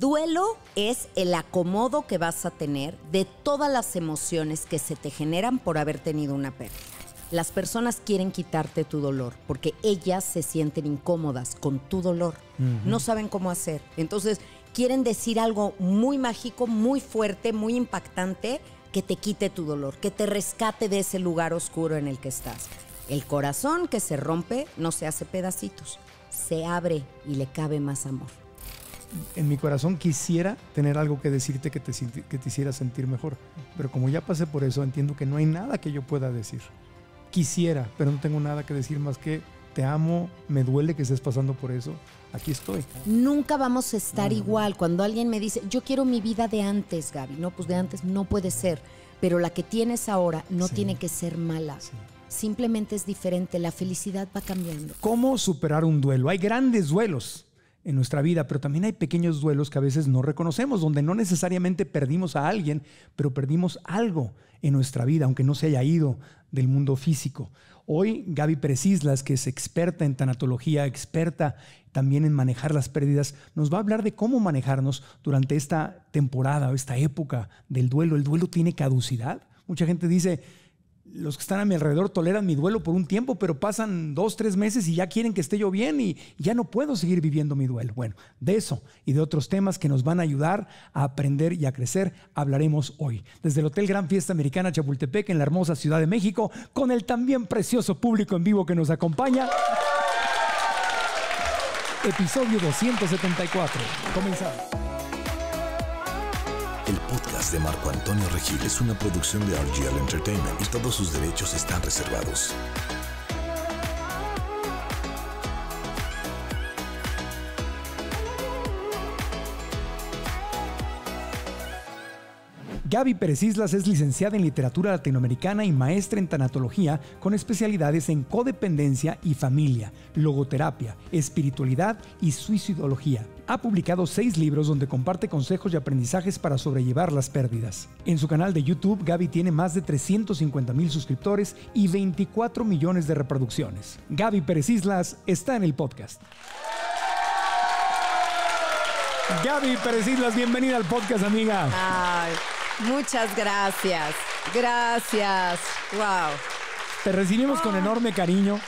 Duelo es el acomodo que vas a tener de todas las emociones que se te generan por haber tenido una pérdida. Las personas quieren quitarte tu dolor porque ellas se sienten incómodas con tu dolor. No saben cómo hacer. Entonces quieren decir algo muy mágico, muy fuerte, muy impactante que te quite tu dolor, que te rescate de ese lugar oscuro en el que estás. El corazón que se rompe no se hace pedacitos, se abre y le cabe más amor en mi corazón quisiera tener algo que decirte que te, hiciera sentir mejor. Pero como ya pasé por eso, entiendo que no hay nada que yo pueda decir. Quisiera, pero no tengo nada que decir más que te amo, me duele que estés pasando por eso, aquí estoy. Nunca vamos a estar igual. Cuando alguien me dice, yo quiero mi vida de antes, Gaby, no, pues de antes no puede ser, pero la que tienes ahora no tiene que ser mala. Simplemente es diferente, la felicidad va cambiando. ¿Cómo superar un duelo? Hay grandes duelos en nuestra vida, pero también hay pequeños duelos que a veces no reconocemos, donde no necesariamente perdimos a alguien, pero perdimos algo en nuestra vida, aunque no se haya ido del mundo físico. Hoy Gaby Pérez Islas, que es experta en tanatología, experta también en manejar las pérdidas, nos va a hablar de cómo manejarnos durante esta temporada o esta época del duelo. ¿El duelo tiene caducidad? Mucha gente dice, los que están a mi alrededor toleran mi duelo por un tiempo, pero pasan dos, tres meses y ya quieren que esté yo bien y ya no puedo seguir viviendo mi duelo. Bueno, de eso y de otros temas que nos van a ayudar a aprender y a crecer hablaremos hoy. Desde el Hotel Gran Fiesta Americana Chapultepec en la hermosa Ciudad de México, con el también precioso público en vivo que nos acompaña. Episodio 274. Comenzamos. El podcast de Marco Antonio Regil es una producción de RGL Entertainment y todos sus derechos están reservados. Gaby Pérez Islas es licenciada en literatura latinoamericana y maestra en tanatología con especialidades en codependencia y familia, logoterapia, espiritualidad y suicidología ha publicado seis libros donde comparte consejos y aprendizajes para sobrellevar las pérdidas. En su canal de YouTube, Gaby tiene más de 350 mil suscriptores y 24 millones de reproducciones. Gaby Pérez Islas está en el podcast. Gaby Pérez Islas, bienvenida al podcast, amiga. muchas gracias. Gracias. Wow. Te recibimos con enorme cariño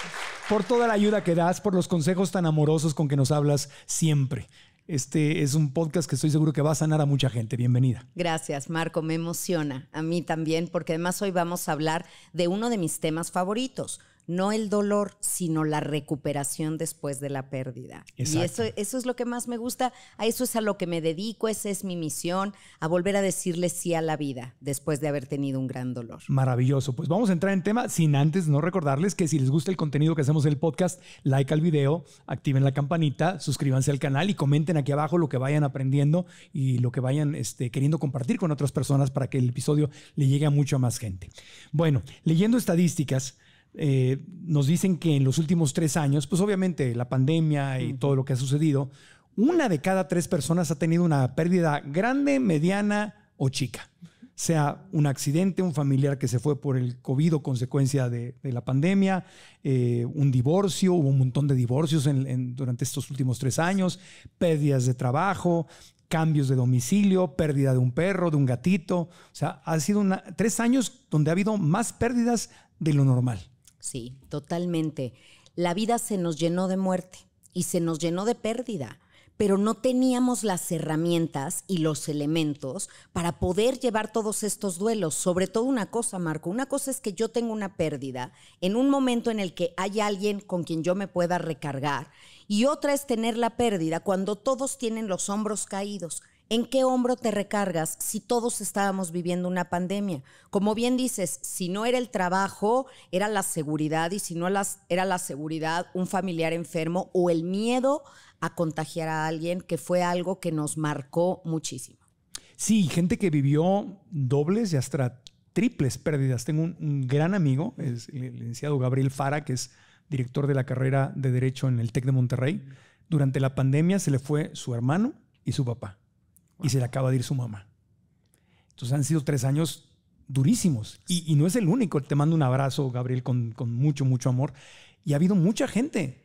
por toda la ayuda que das, por los consejos tan amorosos con que nos hablas siempre. Este es un podcast que estoy seguro que va a sanar a mucha gente. Bienvenida. Gracias, Marco. Me emociona. A mí también, porque además hoy vamos a hablar de uno de mis temas favoritos, no el dolor, sino la recuperación después de la pérdida. Y eso, es lo que más me gusta, a eso es a lo que me dedico, esa es mi misión, a volver a decirle sí a la vida después de haber tenido un gran dolor. Maravilloso, pues vamos a entrar en tema, sin antes no recordarles que si les gusta el contenido que hacemos en el podcast, like al video, activen la campanita, suscríbanse al canal y comenten aquí abajo lo que vayan aprendiendo y lo que vayan este, queriendo compartir con otras personas para que el episodio le llegue a mucha más gente. Bueno, leyendo estadísticas, eh, nos dicen que en los últimos tres años, pues obviamente la pandemia y todo lo que ha sucedido, una de cada tres personas ha tenido una pérdida grande, mediana o chica. Sea un accidente, un familiar que se fue por el COVID o consecuencia de, la pandemia, eh, un divorcio, hubo un montón de divorcios durante estos últimos tres años, pérdidas de trabajo, cambios de domicilio, pérdida de un perro, de un gatito. O sea, ha sido tres años donde ha habido más pérdidas de lo normal. Sí, totalmente. La vida se nos llenó de muerte y se nos llenó de pérdida, pero no teníamos las herramientas y los elementos para poder llevar todos estos duelos. Sobre todo una cosa, Marco, una cosa es que yo tengo una pérdida en un momento en el que hay alguien con quien yo me pueda recargar y otra es tener la pérdida cuando todos tienen los hombros caídos. ¿En qué hombro te recargas si todos estábamos viviendo una pandemia? Como bien dices, si no era el trabajo, era la seguridad y si no era la seguridad, un familiar enfermo o el miedo a contagiar a alguien, que fue algo que nos marcó muchísimo. Sí, gente que vivió dobles y hasta triples pérdidas. Tengo un, gran amigo, es el licenciado Gabriel Fara, que es director de la carrera de Derecho en el TEC de Monterrey. Durante la pandemia se le fue su hermano y su papá y se le acaba de ir su mamá. Entonces han sido tres años durísimos. Y, no es el único. Te mando un abrazo, Gabriel, con, con, mucho, mucho amor. Y ha habido mucha gente.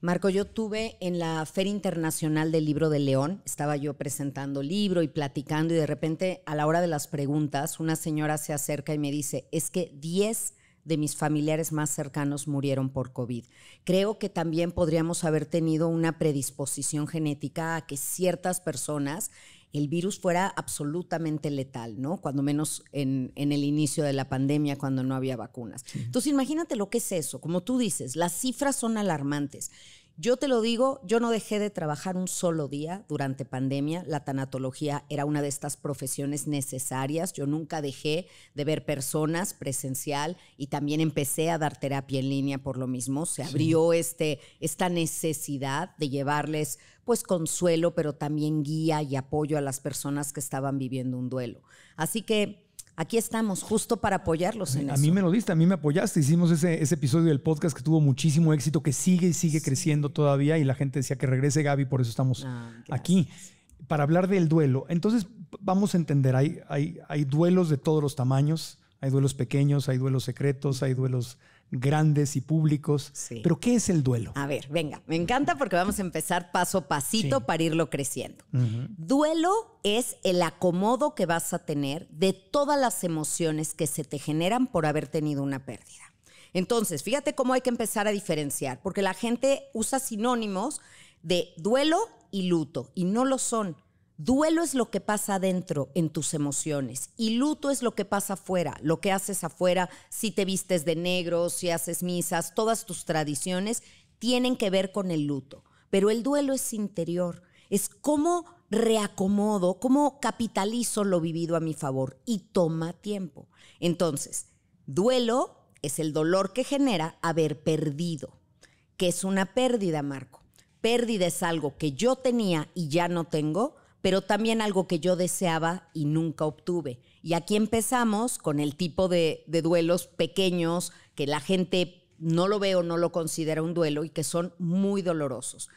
Marco, yo tuve en la Feria Internacional del Libro de León, estaba yo presentando libro y platicando y de repente a la hora de las preguntas una señora se acerca y me dice, es que 10 de mis familiares más cercanos murieron por COVID. Creo que también podríamos haber tenido una predisposición genética a que ciertas personas el virus fuera absolutamente letal, ¿no? Cuando menos en, el inicio de la pandemia, cuando no había vacunas. Entonces, imagínate lo que es eso. Como tú dices, las cifras son alarmantes. Yo te lo digo, yo no dejé de trabajar un solo día durante pandemia. La tanatología era una de estas profesiones necesarias. Yo nunca dejé de ver personas presencial y también empecé a dar terapia en línea por lo mismo. Se abrió este, esta necesidad de llevarles pues consuelo, pero también guía y apoyo a las personas que estaban viviendo un duelo. Así que aquí estamos justo para apoyarlos en a eso. A mí me lo diste, a mí me apoyaste. Hicimos ese, episodio del podcast que tuvo muchísimo éxito, que sigue y sigue creciendo todavía y la gente decía que regrese Gaby, por eso estamos ah, aquí. Para hablar del duelo, entonces vamos a entender, hay duelos de todos los tamaños, hay duelos pequeños, hay duelos secretos, hay duelos grandes y públicos. Pero ¿qué es el duelo? A ver, venga, me encanta porque vamos a empezar paso a pasito para irlo creciendo. Duelo es el acomodo que vas a tener de todas las emociones que se te generan por haber tenido una pérdida. Entonces, fíjate cómo hay que empezar a diferenciar, porque la gente usa sinónimos de duelo y luto, y no lo son. Duelo es lo que pasa adentro en tus emociones y luto es lo que pasa afuera, lo que haces afuera, si te vistes de negro, si haces misas, todas tus tradiciones tienen que ver con el luto. Pero el duelo es interior, es cómo reacomodo, cómo capitalizo lo vivido a mi favor y toma tiempo. Entonces, duelo es el dolor que genera haber perdido, que es una pérdida, Marco. Pérdida es algo que yo tenía y ya no tengo pero también algo que yo deseaba y nunca obtuve. Y aquí empezamos con el tipo de, duelos pequeños que la gente no lo ve o no lo considera un duelo y que son muy dolorosos.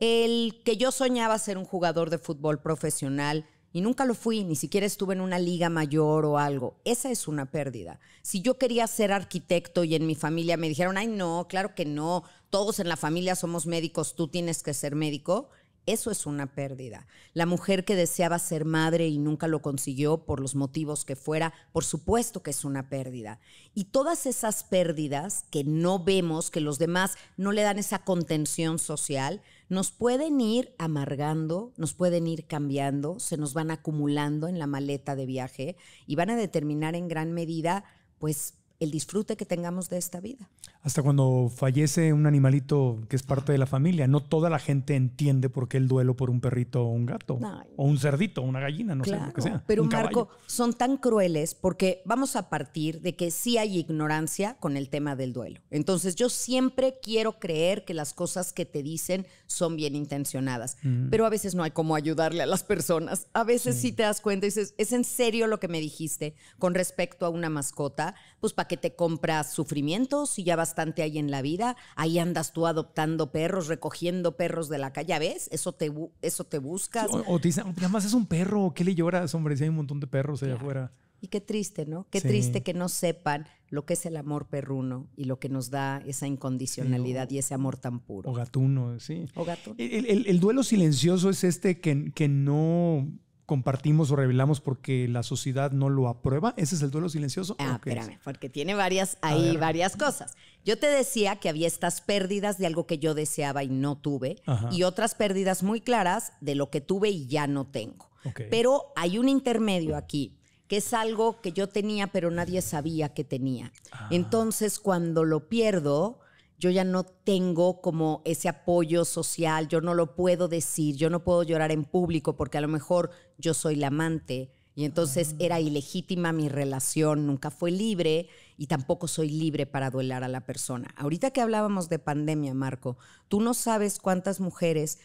El que yo soñaba ser un jugador de fútbol profesional y nunca lo fui, ni siquiera estuve en una liga mayor o algo. Esa es una pérdida. Si yo quería ser arquitecto y en mi familia me dijeron, ay no, claro que no, todos en la familia somos médicos, tú tienes que ser médico, eso es una pérdida. La mujer que deseaba ser madre y nunca lo consiguió por los motivos que fuera, por supuesto que es una pérdida. Y todas esas pérdidas que no vemos, que los demás no le dan esa contención social, nos pueden ir amargando, nos pueden ir cambiando, se nos van acumulando en la maleta de viaje y van a determinar en gran medida, pues, el disfrute que tengamos de esta vida hasta cuando fallece un animalito que es parte de la familia. No toda la gente entiende por qué el duelo por un perrito o un gato. O un cerdito, una gallina, no sé lo que sea. Pero Marco, son tan crueles porque vamos a partir de que sí hay ignorancia con el tema del duelo. Entonces yo siempre quiero creer que las cosas que te dicen son bien intencionadas. Mm. Pero a veces no hay cómo ayudarle a las personas. A veces sí. te das cuenta y dices, ¿es en serio lo que me dijiste con respecto a una mascota? Pues para que te compras sufrimientos y ya vas hay en la vida. Ahí andas tú adoptando perros, recogiendo perros de la calle. ves? Eso te, eso te buscas. o, te dicen, nada más es un perro, ¿qué le lloras, hombre? Si hay un montón de perros allá afuera. Y qué triste, ¿no? Qué triste que no sepan lo que es el amor perruno y lo que nos da esa incondicionalidad y ese amor tan puro. O gatuno, sí. O El, duelo silencioso es este que, que no compartimos o revelamos porque la sociedad no lo aprueba? ¿Ese es el duelo silencioso? Ah, espérame, porque tiene varias, varias cosas. Yo te decía que había estas pérdidas de algo que yo deseaba y no tuve, y otras pérdidas muy claras de lo que tuve y ya no tengo. Pero hay un intermedio aquí, que es algo que yo tenía, pero nadie sabía que tenía. Ah. Entonces, cuando lo pierdo, yo ya no tengo como ese apoyo social, yo no lo puedo decir, yo no puedo llorar en público porque a lo mejor yo soy la amante y entonces ah. era ilegítima mi relación, nunca fue libre y tampoco soy libre para duelar a la persona. Ahorita que hablábamos de pandemia, Marco, tú no sabes cuántas mujeres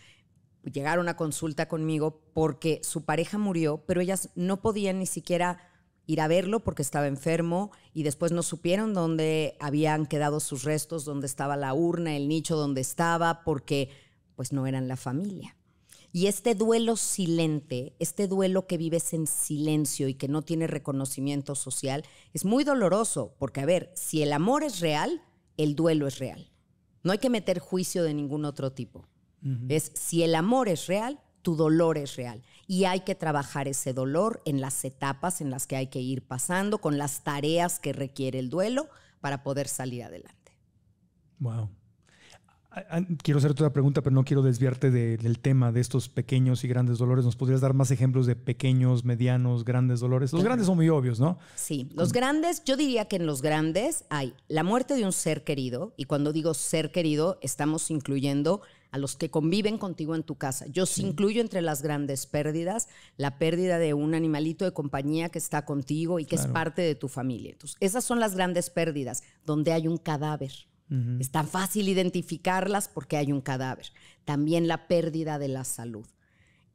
llegaron a consulta conmigo porque su pareja murió, pero ellas no podían ni siquiera ir a verlo porque estaba enfermo y después no supieron dónde habían quedado sus restos, dónde estaba la urna, el nicho donde estaba, porque pues no eran la familia. Y este duelo silente, este duelo que vives en silencio y que no tiene reconocimiento social, es muy doloroso, porque a ver, si el amor es real, el duelo es real. No hay que meter juicio de ningún otro tipo. Es si el amor es real, tu dolor es real y hay que trabajar ese dolor en las etapas en las que hay que ir pasando, con las tareas que requiere el duelo para poder salir adelante. Wow. Ah, ah, quiero hacerte otra pregunta, pero no quiero desviarte del tema de estos pequeños y grandes dolores. ¿Nos podrías dar más ejemplos de pequeños, medianos, grandes dolores? Los grandes son muy obvios, ¿no? Sí, los grandes, yo diría que en los grandes hay la muerte de un ser querido, y cuando digo ser querido, estamos incluyendo a los que conviven contigo en tu casa. Yo sí incluyo entre las grandes pérdidas la pérdida de un animalito de compañía que está contigo y que es parte de tu familia. Entonces, esas son las grandes pérdidas donde hay un cadáver. Es tan fácil identificarlas porque hay un cadáver. También la pérdida de la salud.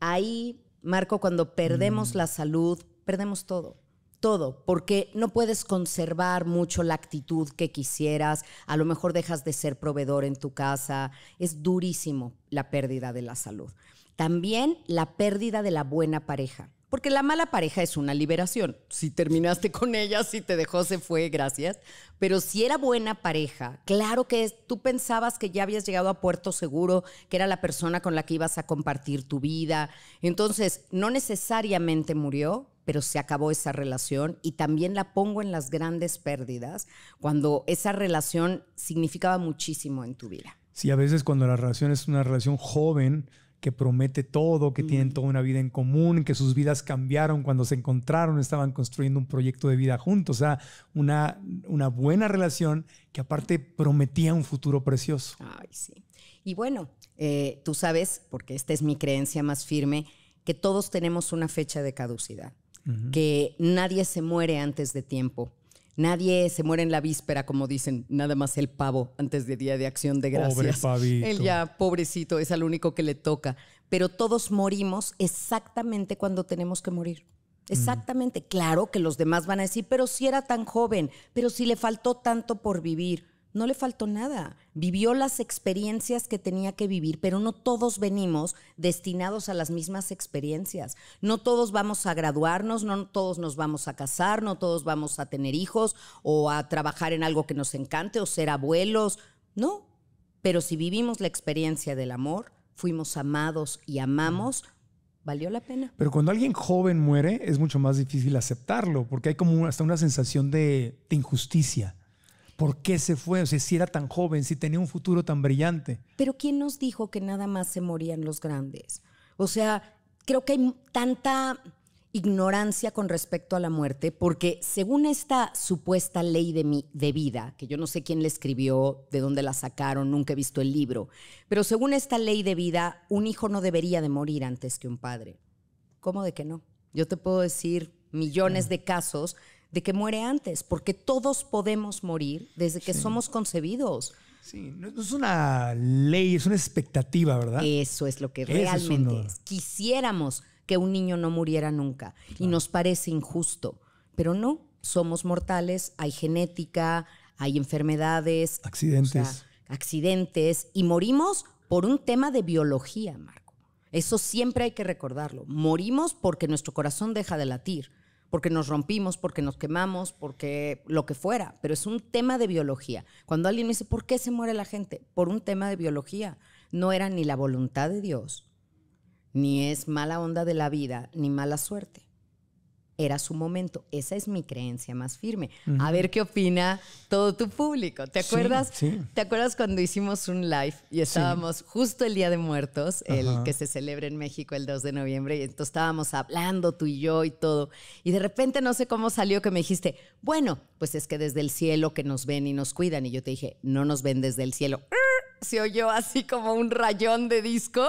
Ahí, Marco, cuando perdemos mm. la salud, perdemos todo todo, porque no puedes conservar mucho la actitud que quisieras, a lo mejor dejas de ser proveedor en tu casa, es durísimo la pérdida de la salud. También la pérdida de la buena pareja. Porque la mala pareja es una liberación. Si terminaste con ella, si te dejó, se fue, gracias. Pero si era buena pareja, claro que tú pensabas que ya habías llegado a puerto seguro, que era la persona con la que ibas a compartir tu vida. Entonces, no necesariamente murió, pero se acabó esa relación y también la pongo en las grandes pérdidas cuando esa relación significaba muchísimo en tu vida. Sí, a veces cuando la relación es una relación joven, que promete todo, que tienen toda una vida en común, que sus vidas cambiaron cuando se encontraron, estaban construyendo un proyecto de vida juntos, o sea, una, una buena relación que aparte prometía un futuro precioso. Ay, sí. Y bueno, eh, tú sabes, porque esta es mi creencia más firme, que todos tenemos una fecha de caducidad, que nadie se muere antes de tiempo Nadie se muere en la víspera, como dicen, nada más el pavo antes de Día de Acción de Gracias. Pobre pavito. Él ya, pobrecito, es al único que le toca. Pero todos morimos exactamente cuando tenemos que morir. Mm. Exactamente. Claro que los demás van a decir, pero si era tan joven, pero si le faltó tanto por vivir no le faltó nada. Vivió las experiencias que tenía que vivir, pero no todos venimos destinados a las mismas experiencias. No todos vamos a graduarnos, no todos nos vamos a casar, no todos vamos a tener hijos o a trabajar en algo que nos encante o ser abuelos. No, pero si vivimos la experiencia del amor, fuimos amados y amamos, valió la pena. Pero cuando alguien joven muere es mucho más difícil aceptarlo, porque hay como hasta una sensación de, injusticia. ¿Por qué se fue? O sea, si era tan joven, si tenía un futuro tan brillante. Pero ¿quién nos dijo que nada más se morían los grandes? O sea, creo que hay tanta ignorancia con respecto a la muerte, porque según esta supuesta ley de, vida, que yo no sé quién la escribió, de dónde la sacaron, nunca he visto el libro, pero según esta ley de vida, un hijo no debería de morir antes que un padre. ¿Cómo de que no? Yo te puedo decir millones de casos de que muere antes, porque todos podemos morir desde que somos concebidos. Sí, no, es una ley, es una expectativa, ¿verdad? Eso es lo que realmente es, Quisiéramos que un niño no muriera nunca y nos parece injusto, pero no, somos mortales, hay genética, hay enfermedades, accidentes. accidentes y morimos por un tema de biología, Marco. Eso siempre hay que recordarlo. Morimos porque nuestro corazón deja de latir, porque nos rompimos, porque nos quemamos, porque lo que fuera, pero es un tema de biología. Cuando alguien me dice, ¿por qué se muere la gente? Por un tema de biología. No era ni la voluntad de Dios, ni es mala onda de la vida, ni mala suerte era su momento. Esa es mi creencia más firme. A ver qué opina todo tu público. ¿Te acuerdas? ¿Te acuerdas cuando hicimos un live y estábamos justo el Día de Muertos, el que se celebra en México el 2 de noviembre, y entonces estábamos hablando tú y yo y todo, y de repente no sé cómo salió que me dijiste, "Bueno, pues es que desde el cielo que nos ven y nos cuidan." Y yo te dije, "No nos ven desde el cielo." se oyó así como un rayón de disco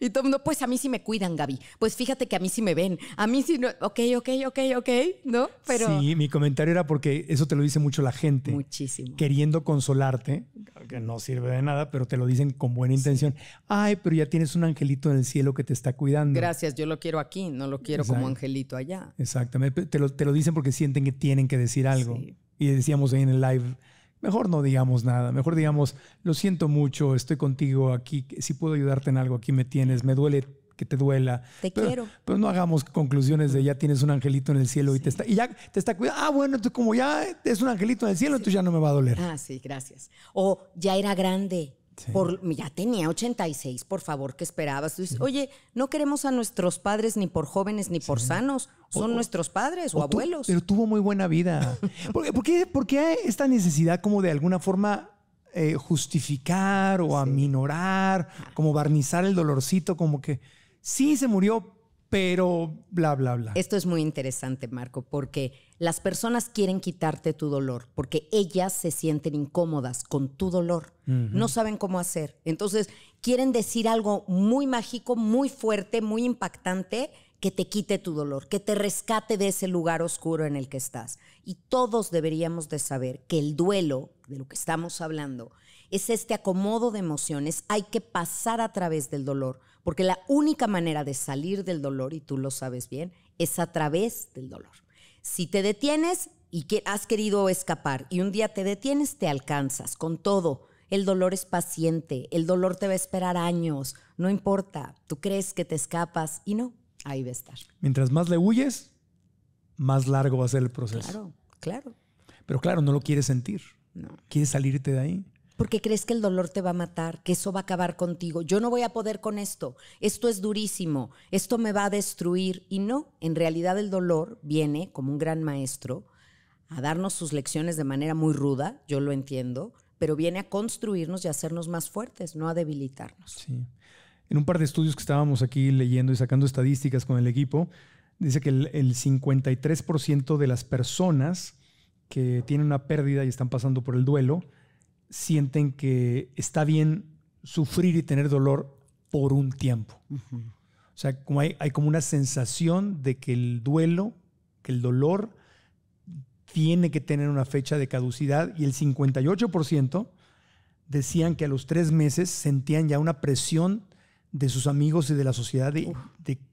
y todo el mundo, pues a mí sí me cuidan, Gaby. Pues fíjate que a mí sí me ven. A mí sí no. Ok, ok, ok, ok, ¿no? Pero. Sí, mi comentario era porque eso te lo dice mucho la gente. Muchísimo. Queriendo consolarte, que no sirve de nada, pero te lo dicen con buena intención. Ay, pero ya tienes un angelito en el cielo que te está cuidando. Gracias, yo lo quiero aquí, no lo quiero como angelito allá. Exactamente. Te lo, dicen porque sienten que tienen que decir algo. Y decíamos ahí en el live mejor no digamos nada, mejor digamos, lo siento mucho, estoy contigo aquí, si puedo ayudarte en algo, aquí me tienes, me duele que te duela. Te quiero. Pero no hagamos conclusiones de ya tienes un angelito en el cielo y te está y ya te está cuidando. Ah, bueno, tú como ya es un angelito en el cielo, entonces ya no me va a doler. Ah, sí, gracias. O ya era grande ya tenía 86, por favor, ¿qué esperabas? oye, no queremos a nuestros padres ni por jóvenes ni por sanos, son nuestros padres o, abuelos. pero tuvo muy buena vida. ¿Por, qué, esta necesidad como de alguna forma eh, justificar o aminorar, como barnizar el dolorcito, como que sí se murió, pero bla, bla, bla. Esto es muy interesante, Marco, porque las personas quieren quitarte tu dolor, porque ellas se sienten incómodas con tu dolor. No saben cómo hacer. Entonces, quieren decir algo muy mágico, muy fuerte, muy impactante, que te quite tu dolor, que te rescate de ese lugar oscuro en el que estás. Y todos deberíamos de saber que el duelo, de lo que estamos hablando, es este acomodo de emociones. Hay que pasar a través del dolor, porque la única manera de salir del dolor, y tú lo sabes bien, es a través del dolor. Si te detienes y que has querido escapar y un día te detienes, te alcanzas con todo el dolor es paciente, el dolor te va a esperar años, no importa, tú crees que te escapas y no, ahí va a estar. Mientras más le huyes, más largo va a ser el proceso. Claro, claro. Pero claro, no lo quieres sentir. No. Quieres salirte de ahí. Porque crees que el dolor te va a matar, que eso va a acabar contigo. Yo no voy a poder con esto. Esto es durísimo. Esto me va a destruir. Y no, en realidad el dolor viene como un gran maestro a darnos sus lecciones de manera muy ruda, yo lo entiendo, pero viene a construirnos y hacernos más fuertes, no a debilitarnos. Sí. En un par de estudios que estábamos aquí leyendo y sacando estadísticas con el equipo, dice que el, 53% de las personas que tienen una pérdida y están pasando por el duelo sienten que está bien sufrir y tener dolor por un tiempo. O sea, hay, como una sensación de que el duelo, que el dolor tiene que tener una fecha de caducidad y el 58% decían que a los tres meses sentían ya una presión de sus amigos y de la sociedad de,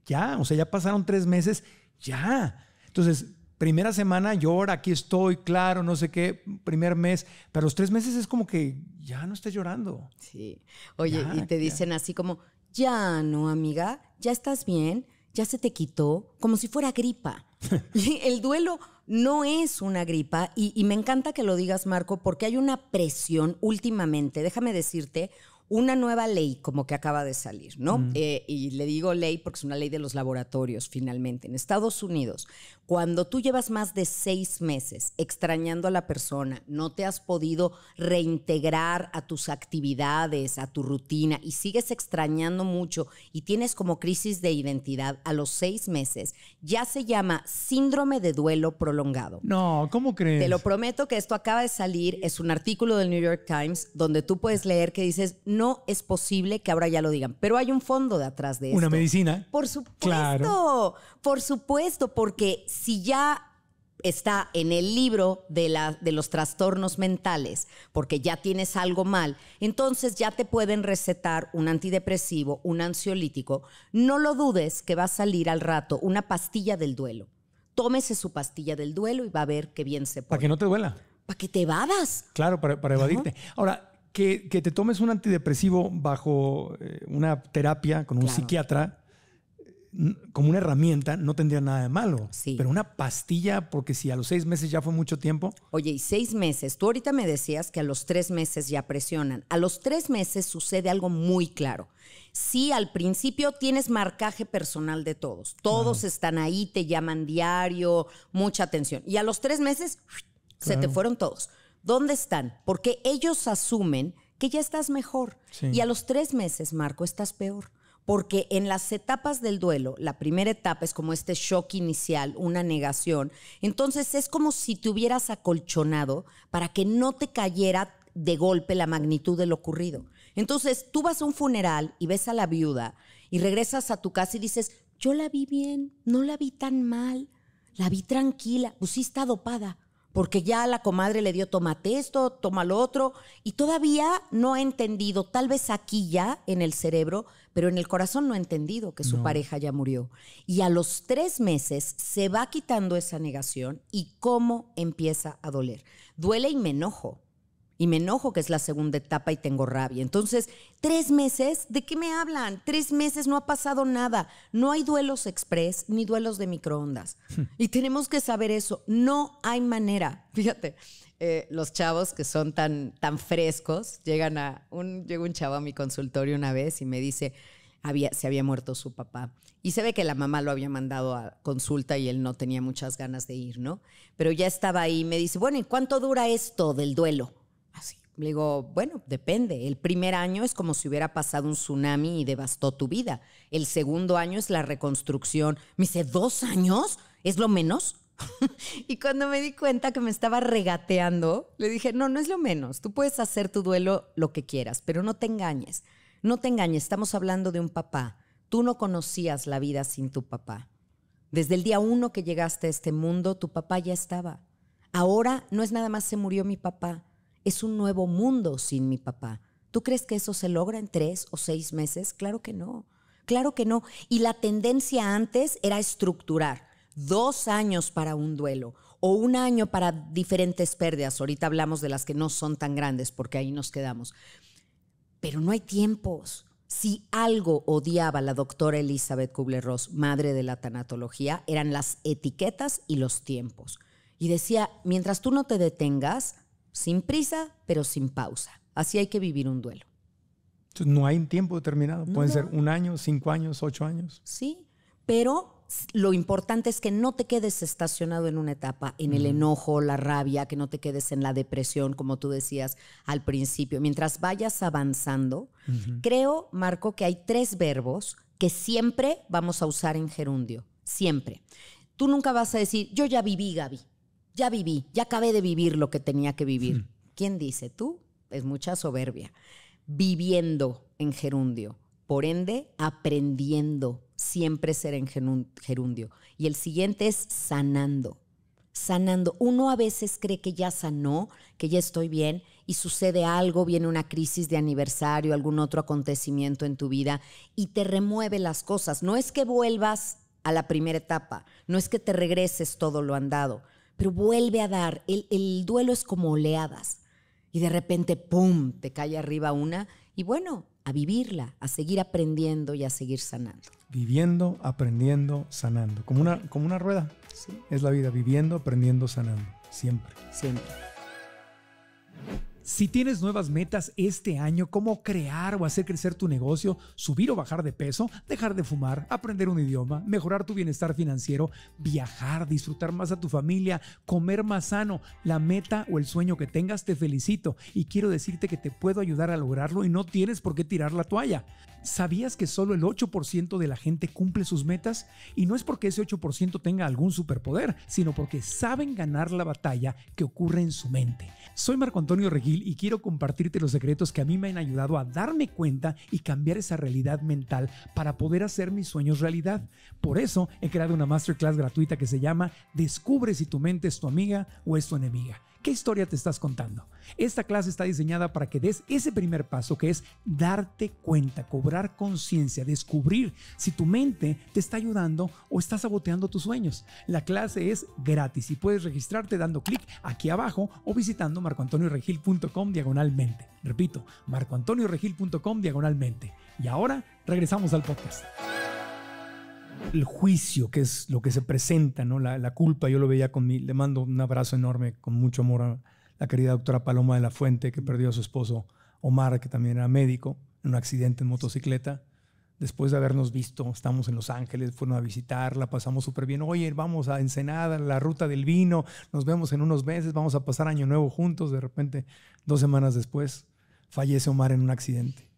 ya, o sea, ya pasaron tres meses, ya. Entonces, primera semana llora, aquí estoy, claro, no sé qué, primer mes, pero los tres meses es como que ya no estás llorando. Sí. Oye, y te dicen así como, ya no, amiga, ya estás bien, ya se te quitó, como si fuera gripa. el duelo no es una gripa y, me encanta que lo digas, Marco, porque hay una presión últimamente, déjame decirte, una nueva ley como que acaba de salir, ¿no? Mm. Eh, y le digo ley porque es una ley de los laboratorios, finalmente. En Estados Unidos, cuando tú llevas más de seis meses extrañando a la persona, no te has podido reintegrar a tus actividades, a tu rutina, y sigues extrañando mucho y tienes como crisis de identidad a los seis meses, ya se llama síndrome de duelo prolongado. No, ¿cómo crees? Te lo prometo que esto acaba de salir, es un artículo del New York Times donde tú puedes leer que dices, no es posible que ahora ya lo digan, pero hay un fondo detrás de eso. ¿Una medicina? Por supuesto, claro. por supuesto, porque si ya está en el libro de, la, de, los trastornos mentales, porque ya tienes algo mal, entonces ya te pueden recetar un antidepresivo, un ansiolítico. No lo dudes que va a salir al rato una pastilla del duelo. Tómese su pastilla del duelo y va a ver qué bien se puede. Para que no te duela. Para que te evadas. Claro, para, evadirte. Ahora, que, te tomes un antidepresivo bajo eh, una terapia con un psiquiatra como una herramienta no tendría nada de malo. Pero una pastilla, porque si a los seis meses ya fue mucho tiempo. Oye, y seis meses, tú ahorita me decías que a los tres meses ya presionan. A los tres meses sucede algo muy claro. si al principio tienes marcaje personal de todos. Todos están ahí, te llaman diario, mucha atención. Y a los tres meses se te fueron todos. ¿Dónde están? Porque ellos asumen que ya estás mejor. Y a los tres meses, Marco, estás peor. Porque en las etapas del duelo, la primera etapa es como este shock inicial, una negación. Entonces es como si te hubieras acolchonado para que no te cayera de golpe la magnitud de lo ocurrido. Entonces tú vas a un funeral y ves a la viuda y regresas a tu casa y dices, yo la vi bien, no la vi tan mal, la vi tranquila, pues sí está dopada porque ya la comadre le dio tomate esto, toma lo otro, y todavía no ha entendido, tal vez aquí ya en el cerebro, pero en el corazón no ha entendido que su pareja ya murió. Y a los tres meses se va quitando esa negación y cómo empieza a doler. Duele y me enojo y me enojo, que es la segunda etapa, y tengo rabia. Entonces, tres meses, ¿de qué me hablan? Tres meses no ha pasado nada. No hay duelos express ni duelos de microondas. Hmm. y tenemos que saber eso. No hay manera. Fíjate, eh, los chavos que son tan, tan frescos, llegan a un, un chavo a mi consultorio una vez y me dice, había, se había muerto su papá. Y se ve que la mamá lo había mandado a consulta y él no tenía muchas ganas de ir, ¿no? Pero ya estaba ahí y me dice, bueno, ¿y cuánto dura esto del duelo? Le digo, bueno, depende. El primer año es como si hubiera pasado un tsunami y devastó tu vida. El segundo año es la reconstrucción. Me dice, ¿dos años? ¿Es lo menos? y cuando me di cuenta que me estaba regateando, le dije, no, no es lo menos. Tú puedes hacer tu duelo lo que quieras, pero no te engañes. No te engañes, estamos hablando de un papá. Tú no conocías la vida sin tu papá. Desde el día uno que llegaste a este mundo, tu papá ya estaba. Ahora no es nada más se murió mi papá, es un nuevo mundo sin mi papá. ¿Tú crees que eso se logra en tres o seis meses? Claro que no. Claro que no. Y la tendencia antes era estructurar dos años para un duelo o un año para diferentes pérdidas. Ahorita hablamos de las que no son tan grandes porque ahí nos quedamos. Pero no hay tiempos. Si algo odiaba la doctora Elizabeth Kubler-Ross, madre de la tanatología, eran las etiquetas y los tiempos. Y decía, mientras tú no te detengas, sin prisa, pero sin pausa. Así hay que vivir un duelo. no hay un tiempo determinado. Pueden ser un año, cinco años, ocho años. Sí, pero lo importante es que no te quedes estacionado en una etapa, en el enojo, la rabia, que no te quedes en la depresión, como tú decías al principio. Mientras vayas avanzando, creo, Marco, que hay tres verbos que siempre vamos a usar en gerundio. Siempre. Tú nunca vas a decir, yo ya viví, Gaby ya viví, ya acabé de vivir lo que tenía que vivir. ¿Quién dice? Tú. Es mucha soberbia. Viviendo en gerundio. Por ende, aprendiendo. Siempre ser en gerundio. Y el siguiente es sanando. Sanando. Uno a veces cree que ya sanó, que ya estoy bien, y sucede algo, viene una crisis de aniversario, algún otro acontecimiento en tu vida, y te remueve las cosas. No es que vuelvas a la primera etapa, no es que te regreses todo lo andado, pero vuelve a dar. El, el duelo es como oleadas. Y de repente, ¡pum!, te cae arriba una. Y bueno, a vivirla, a seguir aprendiendo y a seguir sanando. Viviendo, aprendiendo, sanando. Como una, como una rueda. Es la vida, viviendo, aprendiendo, sanando. Siempre. Siempre. Si tienes nuevas metas este año, como crear o hacer crecer tu negocio, subir o bajar de peso, dejar de fumar, aprender un idioma, mejorar tu bienestar financiero, viajar, disfrutar más a tu familia, comer más sano, la meta o el sueño que tengas, te felicito y quiero decirte que te puedo ayudar a lograrlo y no tienes por qué tirar la toalla. ¿Sabías que solo el 8% de la gente cumple sus metas? Y no es porque ese 8% tenga algún superpoder, sino porque saben ganar la batalla que ocurre en su mente. Soy Marco Antonio Reguillo y quiero compartirte los secretos que a mí me han ayudado a darme cuenta y cambiar esa realidad mental para poder hacer mis sueños realidad. Por eso he creado una masterclass gratuita que se llama Descubre si tu mente es tu amiga o es tu enemiga ¿Qué historia te estás contando? Esta clase está diseñada para que des ese primer paso que es darte cuenta, cobrar conciencia, descubrir si tu mente te está ayudando o estás saboteando tus sueños. La clase es gratis y puedes registrarte dando clic aquí abajo o visitando marcoantonioregil.com diagonalmente. Repito, marcoantonioregil.com diagonalmente. Y ahora regresamos al podcast el juicio, que es lo que se presenta, ¿no? La, culpa, yo lo veía con mi, le mando un abrazo enorme, con mucho amor a la querida doctora Paloma de la Fuente, que perdió a su esposo Omar, que también era médico, en un accidente en motocicleta. Después de habernos visto, estamos en Los Ángeles, fueron a visitarla, pasamos súper bien. Oye, vamos a Ensenada, la ruta del vino, nos vemos en unos meses, vamos a pasar Año Nuevo juntos. De repente, dos semanas después, fallece Omar en un accidente.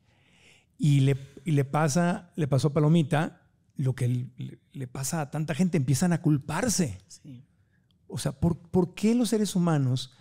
Y le, y le pasa, le pasó a Palomita, lo que le pasa a tanta gente, empiezan a culparse. O sea, ¿por, qué los seres humanos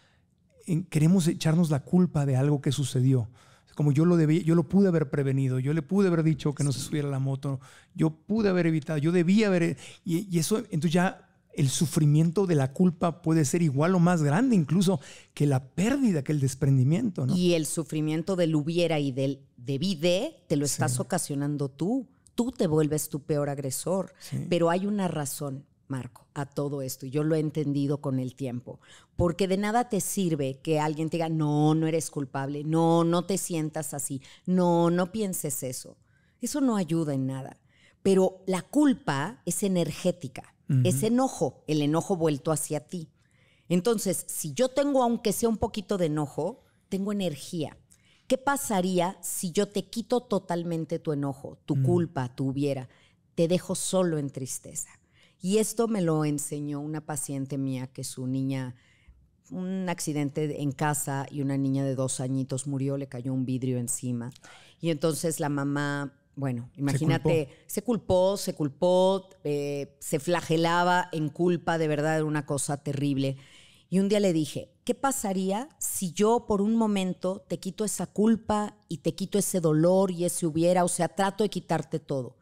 queremos echarnos la culpa de algo que sucedió? Como yo lo, debí, yo lo pude haber prevenido, yo le pude haber dicho que no se subiera la moto, yo pude haber evitado, yo debía haber... Y, y eso, entonces ya el sufrimiento de la culpa puede ser igual o más grande incluso que la pérdida, que el desprendimiento. Y el sufrimiento del hubiera y del debí te lo estás ocasionando tú tú te vuelves tu peor agresor. Pero hay una razón, Marco, a todo esto. yo lo he entendido con el tiempo. Porque de nada te sirve que alguien te diga, no, no eres culpable, no, no te sientas así, no, no pienses eso. Eso no ayuda en nada. Pero la culpa es energética, es enojo, el enojo vuelto hacia ti. Entonces, si yo tengo, aunque sea un poquito de enojo, tengo energía. ¿Qué pasaría si yo te quito totalmente tu enojo, tu mm. culpa, tu hubiera? Te dejo solo en tristeza. Y esto me lo enseñó una paciente mía que su niña, un accidente en casa y una niña de dos añitos murió, le cayó un vidrio encima. Y entonces la mamá, bueno, imagínate, se culpó, se culpó, eh, se, flagelaba en culpa de verdad era una cosa terrible. Y un día le dije, ¿qué pasaría si yo por un momento te quito esa culpa y te quito ese dolor y ese hubiera, o sea, trato de quitarte todo.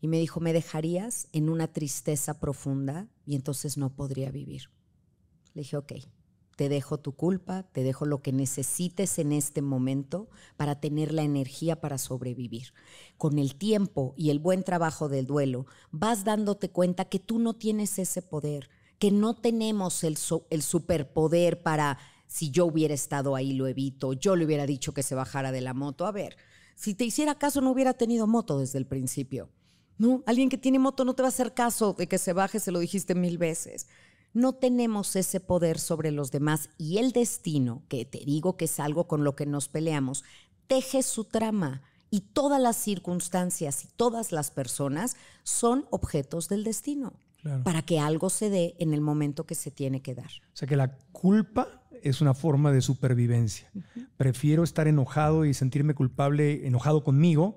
Y me dijo, me dejarías en una tristeza profunda y entonces no podría vivir. Le dije, ok, te dejo tu culpa, te dejo lo que necesites en este momento para tener la energía para sobrevivir. Con el tiempo y el buen trabajo del duelo, vas dándote cuenta que tú no tienes ese poder, que no tenemos el, el superpoder para si yo hubiera estado ahí lo evito, yo le hubiera dicho que se bajara de la moto. A ver, si te hiciera caso no hubiera tenido moto desde el principio. No, alguien que tiene moto no te va a hacer caso de que se baje, se lo dijiste mil veces. No tenemos ese poder sobre los demás y el destino, que te digo que es algo con lo que nos peleamos, teje su trama y todas las circunstancias y todas las personas son objetos del destino. Para que algo se dé en el momento que se tiene que dar. O sea que la culpa es una forma de supervivencia. Prefiero estar enojado y sentirme culpable, enojado conmigo,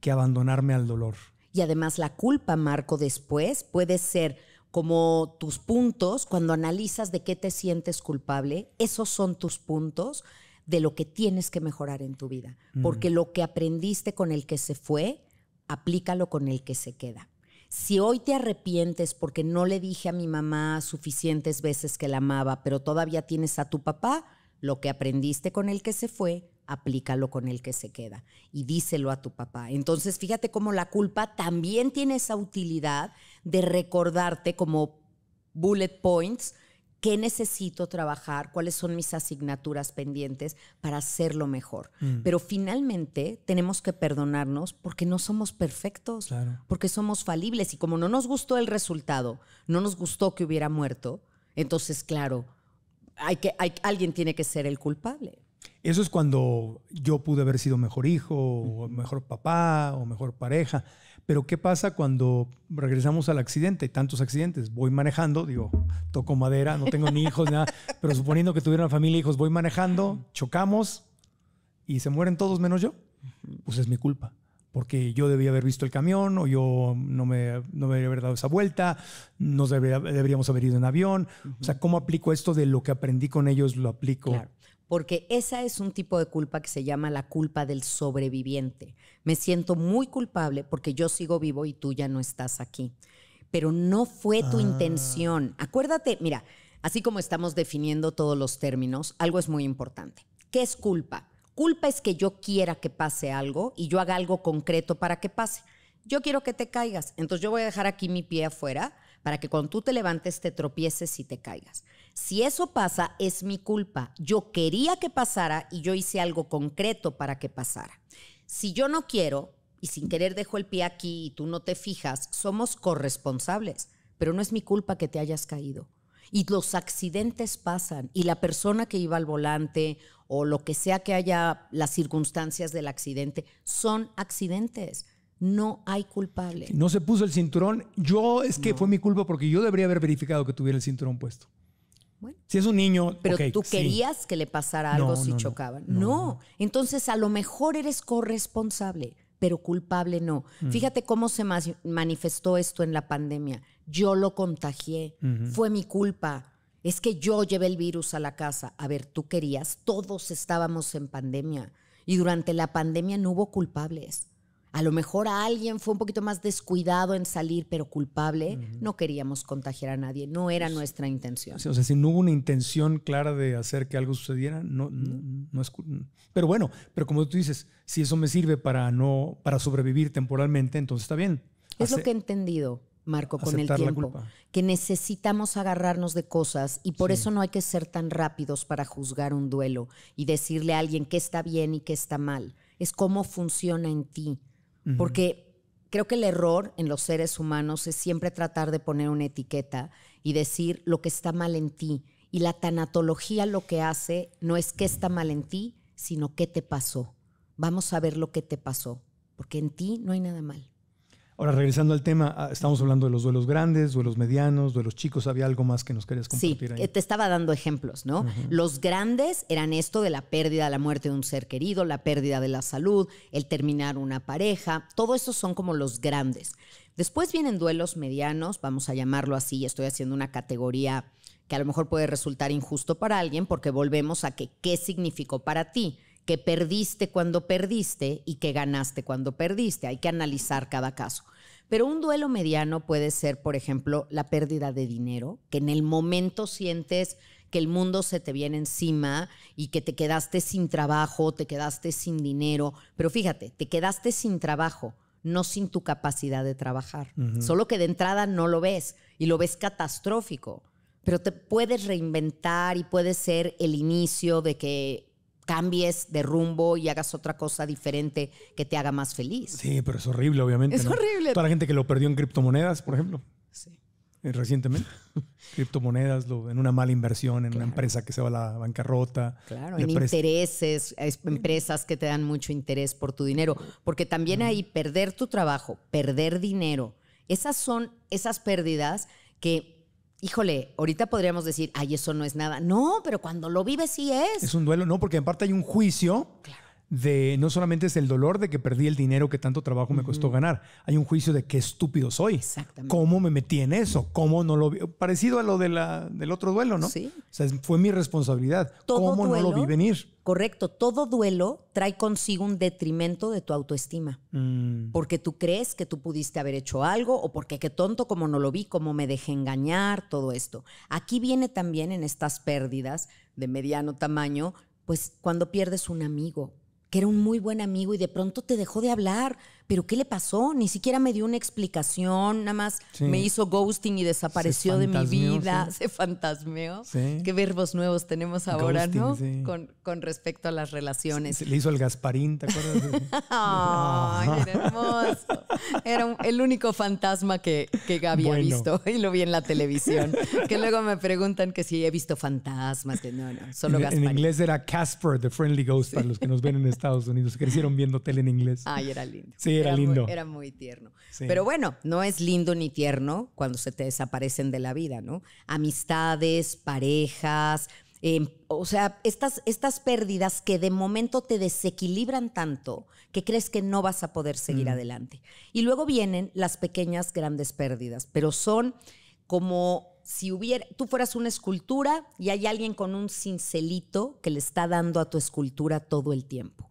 que abandonarme al dolor. Y además la culpa, Marco, después puede ser como tus puntos, cuando analizas de qué te sientes culpable, esos son tus puntos de lo que tienes que mejorar en tu vida. Mm. Porque lo que aprendiste con el que se fue, aplícalo con el que se queda si hoy te arrepientes porque no le dije a mi mamá suficientes veces que la amaba, pero todavía tienes a tu papá, lo que aprendiste con el que se fue, aplícalo con el que se queda y díselo a tu papá. Entonces, fíjate cómo la culpa también tiene esa utilidad de recordarte como bullet points qué necesito trabajar, cuáles son mis asignaturas pendientes para hacerlo mejor. Mm. Pero finalmente tenemos que perdonarnos porque no somos perfectos, porque somos falibles y como no nos gustó el resultado, no nos gustó que hubiera muerto, entonces claro, hay que, alguien tiene que ser el culpable. Eso es cuando yo pude haber sido mejor hijo, o mejor papá, o mejor pareja. Pero ¿qué pasa cuando regresamos al accidente? Tantos accidentes. Voy manejando, digo, toco madera, no tengo ni hijos, nada. Pero suponiendo que tuviera una familia, hijos, voy manejando, chocamos y se mueren todos menos yo. Pues es mi culpa. Porque yo debía haber visto el camión o yo no me, no debería dado esa vuelta, nos deberíamos haber ido en avión. O sea, ¿cómo aplico esto de lo que aprendí con ellos? Lo aplico porque esa es un tipo de culpa que se llama la culpa del sobreviviente. Me siento muy culpable porque yo sigo vivo y tú ya no estás aquí. Pero no fue tu ah. intención. Acuérdate, mira, así como estamos definiendo todos los términos, algo es muy importante. ¿Qué es culpa? Culpa es que yo quiera que pase algo y yo haga algo concreto para que pase. Yo quiero que te caigas, entonces yo voy a dejar aquí mi pie afuera para que cuando tú te levantes te tropieces y te caigas. Si eso pasa, es mi culpa. Yo quería que pasara y yo hice algo concreto para que pasara. Si yo no quiero, y sin querer dejo el pie aquí y tú no te fijas, somos corresponsables, pero no es mi culpa que te hayas caído. Y los accidentes pasan y la persona que iba al volante o lo que sea que haya las circunstancias del accidente son accidentes no hay culpable. No se puso el cinturón. Yo es que fue mi culpa porque yo debería haber verificado que tuviera el cinturón puesto si es un niño. Pero tú querías que le pasara algo si chocaban. No, Entonces, a lo mejor eres corresponsable, pero culpable no. Mm. Fíjate cómo se manifestó esto en la pandemia. Yo lo contagié. Fue mi culpa. Es que yo llevé el virus a la casa. A ver, tú querías. Todos estábamos en pandemia. Y durante la pandemia no hubo culpables. A lo mejor a alguien fue un poquito más descuidado en salir, pero culpable. No queríamos contagiar a nadie, no era nuestra intención. o sea, si no hubo una intención clara de hacer que algo sucediera, no, Pero bueno, pero como tú dices, si eso me sirve para, no, para sobrevivir temporalmente, entonces está bien. Es lo que he entendido, Marco, con el tiempo. Que necesitamos agarrarnos de cosas y por eso no hay que ser tan rápidos para juzgar un duelo y decirle a alguien qué está bien y qué está mal. Es cómo funciona en ti. Porque creo que el error en los seres humanos es siempre tratar de poner una etiqueta y decir lo que está mal en ti. Y la tanatología lo que hace no es qué está mal en ti, sino qué te pasó. Vamos a ver lo que te pasó, porque en ti no hay nada mal. Ahora, regresando al tema, ah, estamos hablando de los duelos grandes, duelos medianos, duelos chicos. ¿Había algo más que nos querías compartir? Sí, eh, te estaba dando ejemplos, ¿no? Los grandes eran esto de la pérdida, la muerte de un ser querido, la pérdida de la salud, el terminar una pareja. Todo eso son como los grandes. Después vienen duelos medianos, vamos a llamarlo así, estoy haciendo una categoría que a lo mejor puede resultar injusto para alguien porque volvemos a que qué significó para ti que perdiste cuando perdiste y que ganaste cuando perdiste. Hay que analizar cada caso. Pero un duelo mediano puede ser, por ejemplo, la pérdida de dinero, que en el momento sientes que el mundo se te viene encima y que te quedaste sin trabajo, te quedaste sin dinero. Pero fíjate, te quedaste sin trabajo, no sin tu capacidad de trabajar. Solo que de entrada no lo ves y lo ves catastrófico. Pero te puedes reinventar y puede ser el inicio de que cambies de rumbo y hagas otra cosa diferente que te haga más feliz. Sí, pero es horrible, obviamente. Es horrible. Para la gente que lo perdió en criptomonedas, por ejemplo. Sí. Eh, recientemente. criptomonedas, en una mala inversión, en una empresa que se va a la bancarrota. Claro, en intereses, empresas que te dan mucho interés por tu dinero. Porque también hay ahí perder tu trabajo, perder dinero, esas son esas pérdidas que híjole, ahorita podríamos decir, ay, eso no es nada. No, pero cuando lo vives sí es. Es un duelo, no, porque en parte hay un juicio claro de no solamente es el dolor de que perdí el dinero que tanto trabajo me costó ganar, hay un juicio de qué estúpido soy, cómo me metí en eso, cómo no lo parecido a lo del otro duelo, ¿no? Sí. O sea, fue mi responsabilidad, cómo no lo vi venir. Correcto, todo duelo trae consigo un detrimento de tu autoestima, mm. porque tú crees que tú pudiste haber hecho algo o porque qué tonto como no lo vi, cómo me dejé engañar, todo esto. Aquí viene también en estas pérdidas de mediano tamaño, pues cuando pierdes un amigo, que era un muy buen amigo y de pronto te dejó de hablar pero ¿qué le pasó? Ni siquiera me dio una explicación, nada más me hizo ghosting y desapareció de mi vida, se fantasmeó. Qué verbos nuevos tenemos ahora, ¿no? Con, respecto a las relaciones. le hizo el Gasparín, ¿te acuerdas? Ay, qué era ah. hermoso. Era el único fantasma que, que había visto y lo vi en la televisión. que luego me preguntan que si he visto fantasmas, que no, no, solo en, Gasparín. En inglés era Casper, The Friendly Ghost, para los que nos ven en Estados Unidos, crecieron viendo tele en inglés. Ay, era lindo era, lindo. Muy, era muy tierno. Pero bueno, no es lindo ni tierno cuando se te desaparecen de la vida, ¿no? Amistades, parejas, em, o sea, estas, estas pérdidas que de momento te desequilibran tanto que crees que no vas a poder seguir mm. adelante. Y luego vienen las pequeñas, grandes pérdidas, pero son como si hubiera, tú fueras una escultura y hay alguien con un cincelito que le está dando a tu escultura todo el tiempo.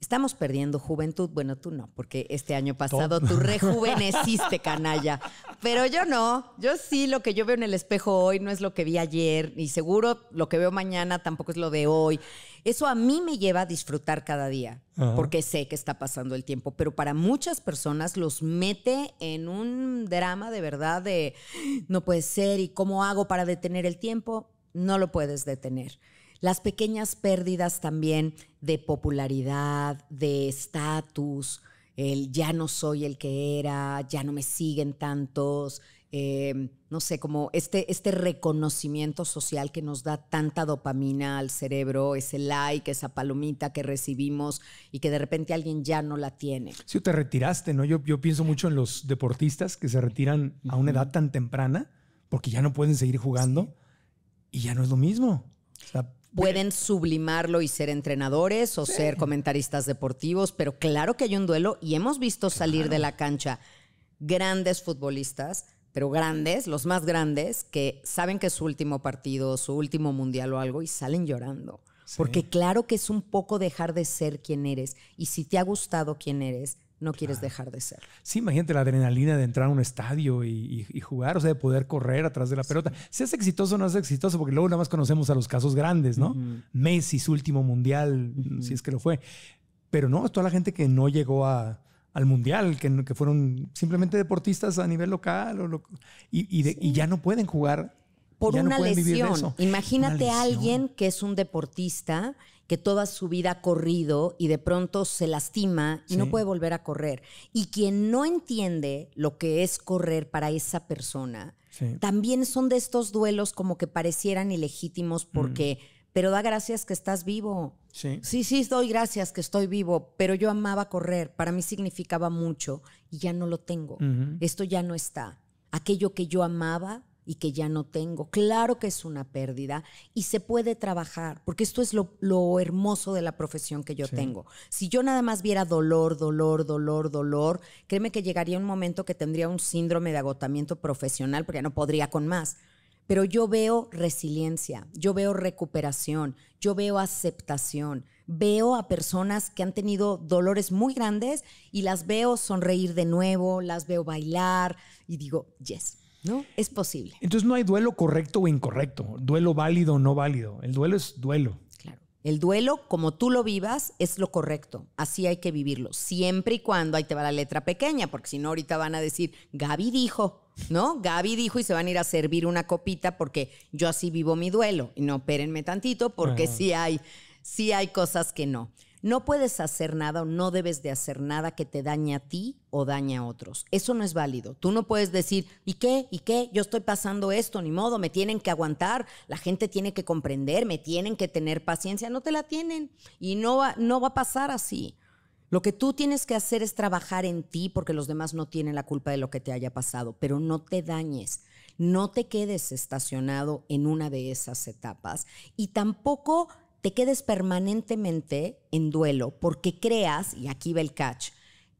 Estamos perdiendo juventud. Bueno, tú no, porque este año pasado tú rejuveneciste, canalla. Pero yo no. Yo sí, lo que yo veo en el espejo hoy no es lo que vi ayer, y seguro lo que veo mañana tampoco es lo de hoy. Eso a mí me lleva a disfrutar cada día, porque sé que está pasando el tiempo. Pero para muchas personas los mete en un drama de verdad de no puede ser y cómo hago para detener el tiempo. No lo puedes detener las pequeñas pérdidas también de popularidad, de estatus, el ya no soy el que era, ya no me siguen tantos, em, no sé, como este, este reconocimiento social que nos da tanta dopamina al cerebro, ese like, esa palomita que recibimos y que de repente alguien ya no la tiene. Sí, te retiraste, ¿no? Yo, yo pienso mucho en los deportistas que se retiran a una edad tan temprana porque ya no pueden seguir jugando y ya no es lo mismo. O pueden sublimarlo y ser entrenadores o ser comentaristas deportivos, pero claro que hay un duelo y hemos visto salir de la cancha grandes futbolistas, pero grandes, los más grandes, que saben que es su último partido, su último mundial o algo y salen llorando. Porque claro que es un poco dejar de ser quien eres y si te ha gustado quien eres, no quieres dejar de ser. Sí, imagínate la adrenalina de entrar a un estadio y, jugar, o sea, de poder correr atrás de la pelota. Si es exitoso o no es exitoso, porque luego nada más conocemos a los casos grandes, ¿no? Messi, su último mundial, si es que lo fue. Pero no, toda la gente que no llegó al mundial, que, que, fueron simplemente deportistas a nivel local y, ya no pueden jugar por una lesión. Imagínate a alguien que es un deportista que toda su vida ha corrido y de pronto se lastima y no puede volver a correr. Y quien no entiende lo que es correr para esa persona, también son de estos duelos como que parecieran ilegítimos mm. porque, pero da gracias que estás vivo. Sí. sí, doy gracias que estoy vivo, pero yo amaba correr, para mí significaba mucho y ya no lo tengo. Esto ya no está. Aquello que yo amaba y que ya no tengo. Claro que es una pérdida y se puede trabajar, porque esto es lo, hermoso de la profesión que yo tengo. Si yo nada más viera dolor, dolor, dolor, dolor, créeme que llegaría un momento que tendría un síndrome de agotamiento profesional, porque no podría con más. Pero yo veo resiliencia, yo veo recuperación, yo veo aceptación, veo a personas que han tenido dolores muy grandes y las veo sonreír de nuevo, las veo bailar y digo, yes. ¿no? Es posible. Entonces no hay duelo correcto o incorrecto, duelo válido o no válido. El duelo es duelo. Claro. El duelo, como tú lo vivas, es lo correcto. Así hay que vivirlo. Siempre y cuando ahí te va la letra pequeña, porque si no, ahorita van a decir, Gaby dijo, ¿no? Gaby dijo y se van a ir a servir una copita porque yo así vivo mi duelo. Y no, pérenme tantito, porque sí hay, sí hay cosas que no. No puedes hacer nada o no debes de hacer nada que te dañe a ti o dañe a otros. Eso no es válido. Tú no puedes decir, ¿y qué? ¿Y qué? Yo estoy pasando esto, ni modo, me tienen que aguantar, la gente tiene que comprender, me tienen que tener paciencia. No te la tienen y no va, no va a pasar así. Lo que tú tienes que hacer es trabajar en ti porque los demás no tienen la culpa de lo que te haya pasado, pero no te dañes, no te quedes estacionado en una de esas etapas y tampoco te quedes permanentemente en duelo, porque creas, y aquí va el catch,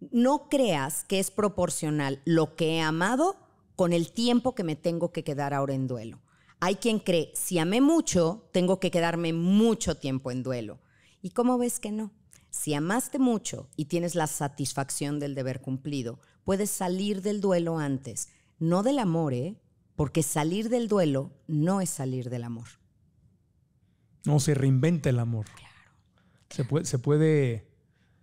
no creas que es proporcional lo que he amado con el tiempo que me tengo que quedar ahora en duelo. Hay quien cree, si amé mucho, tengo que quedarme mucho tiempo en duelo. ¿Y cómo ves que no? Si amaste mucho y tienes la satisfacción del deber cumplido, puedes salir del duelo antes, no del amor, ¿eh? porque salir del duelo no es salir del amor. No, se reinventa el amor. Se, puede, se, puede,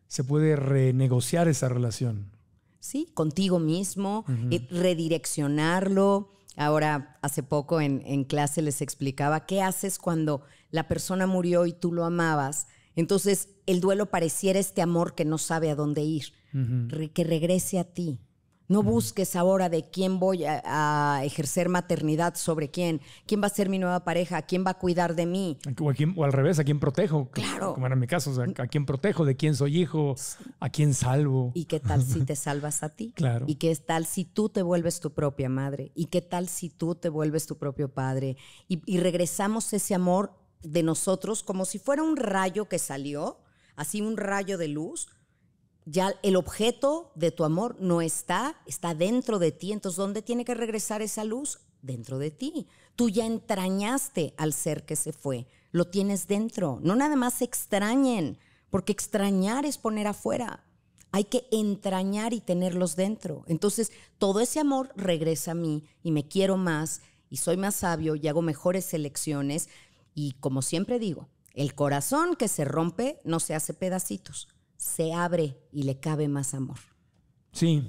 se puede renegociar esa relación. Sí, contigo mismo, eh, redireccionarlo. Ahora, hace poco en, clase les explicaba qué haces cuando la persona murió y tú lo amabas. Entonces, el duelo pareciera este amor que no sabe a dónde ir, que regrese a ti, no busques ahora de quién voy a, ejercer maternidad sobre quién, quién va a ser mi nueva pareja, quién va a cuidar de mí. O, al revés, a quién protejo. Claro. Como era mi caso, a quién protejo, de quién soy hijo, a quién salvo. ¿Y qué tal si te salvas a ti? Claro. ¿Y qué tal si tú te vuelves tu propia madre? ¿Y qué tal si tú te vuelves tu propio padre? Y, y regresamos ese amor de nosotros como si fuera un rayo que salió, así un rayo de luz ya el objeto de tu amor no está, está dentro de ti. Entonces, ¿dónde tiene que regresar esa luz? Dentro de ti. Tú ya entrañaste al ser que se fue. Lo tienes dentro. No nada más extrañen, porque extrañar es poner afuera. Hay que entrañar y tenerlos dentro. Entonces, todo ese amor regresa a mí y me quiero más y soy más sabio y hago mejores elecciones. Y como siempre digo, el corazón que se rompe no se hace pedacitos, se abre y le cabe más amor. Sí,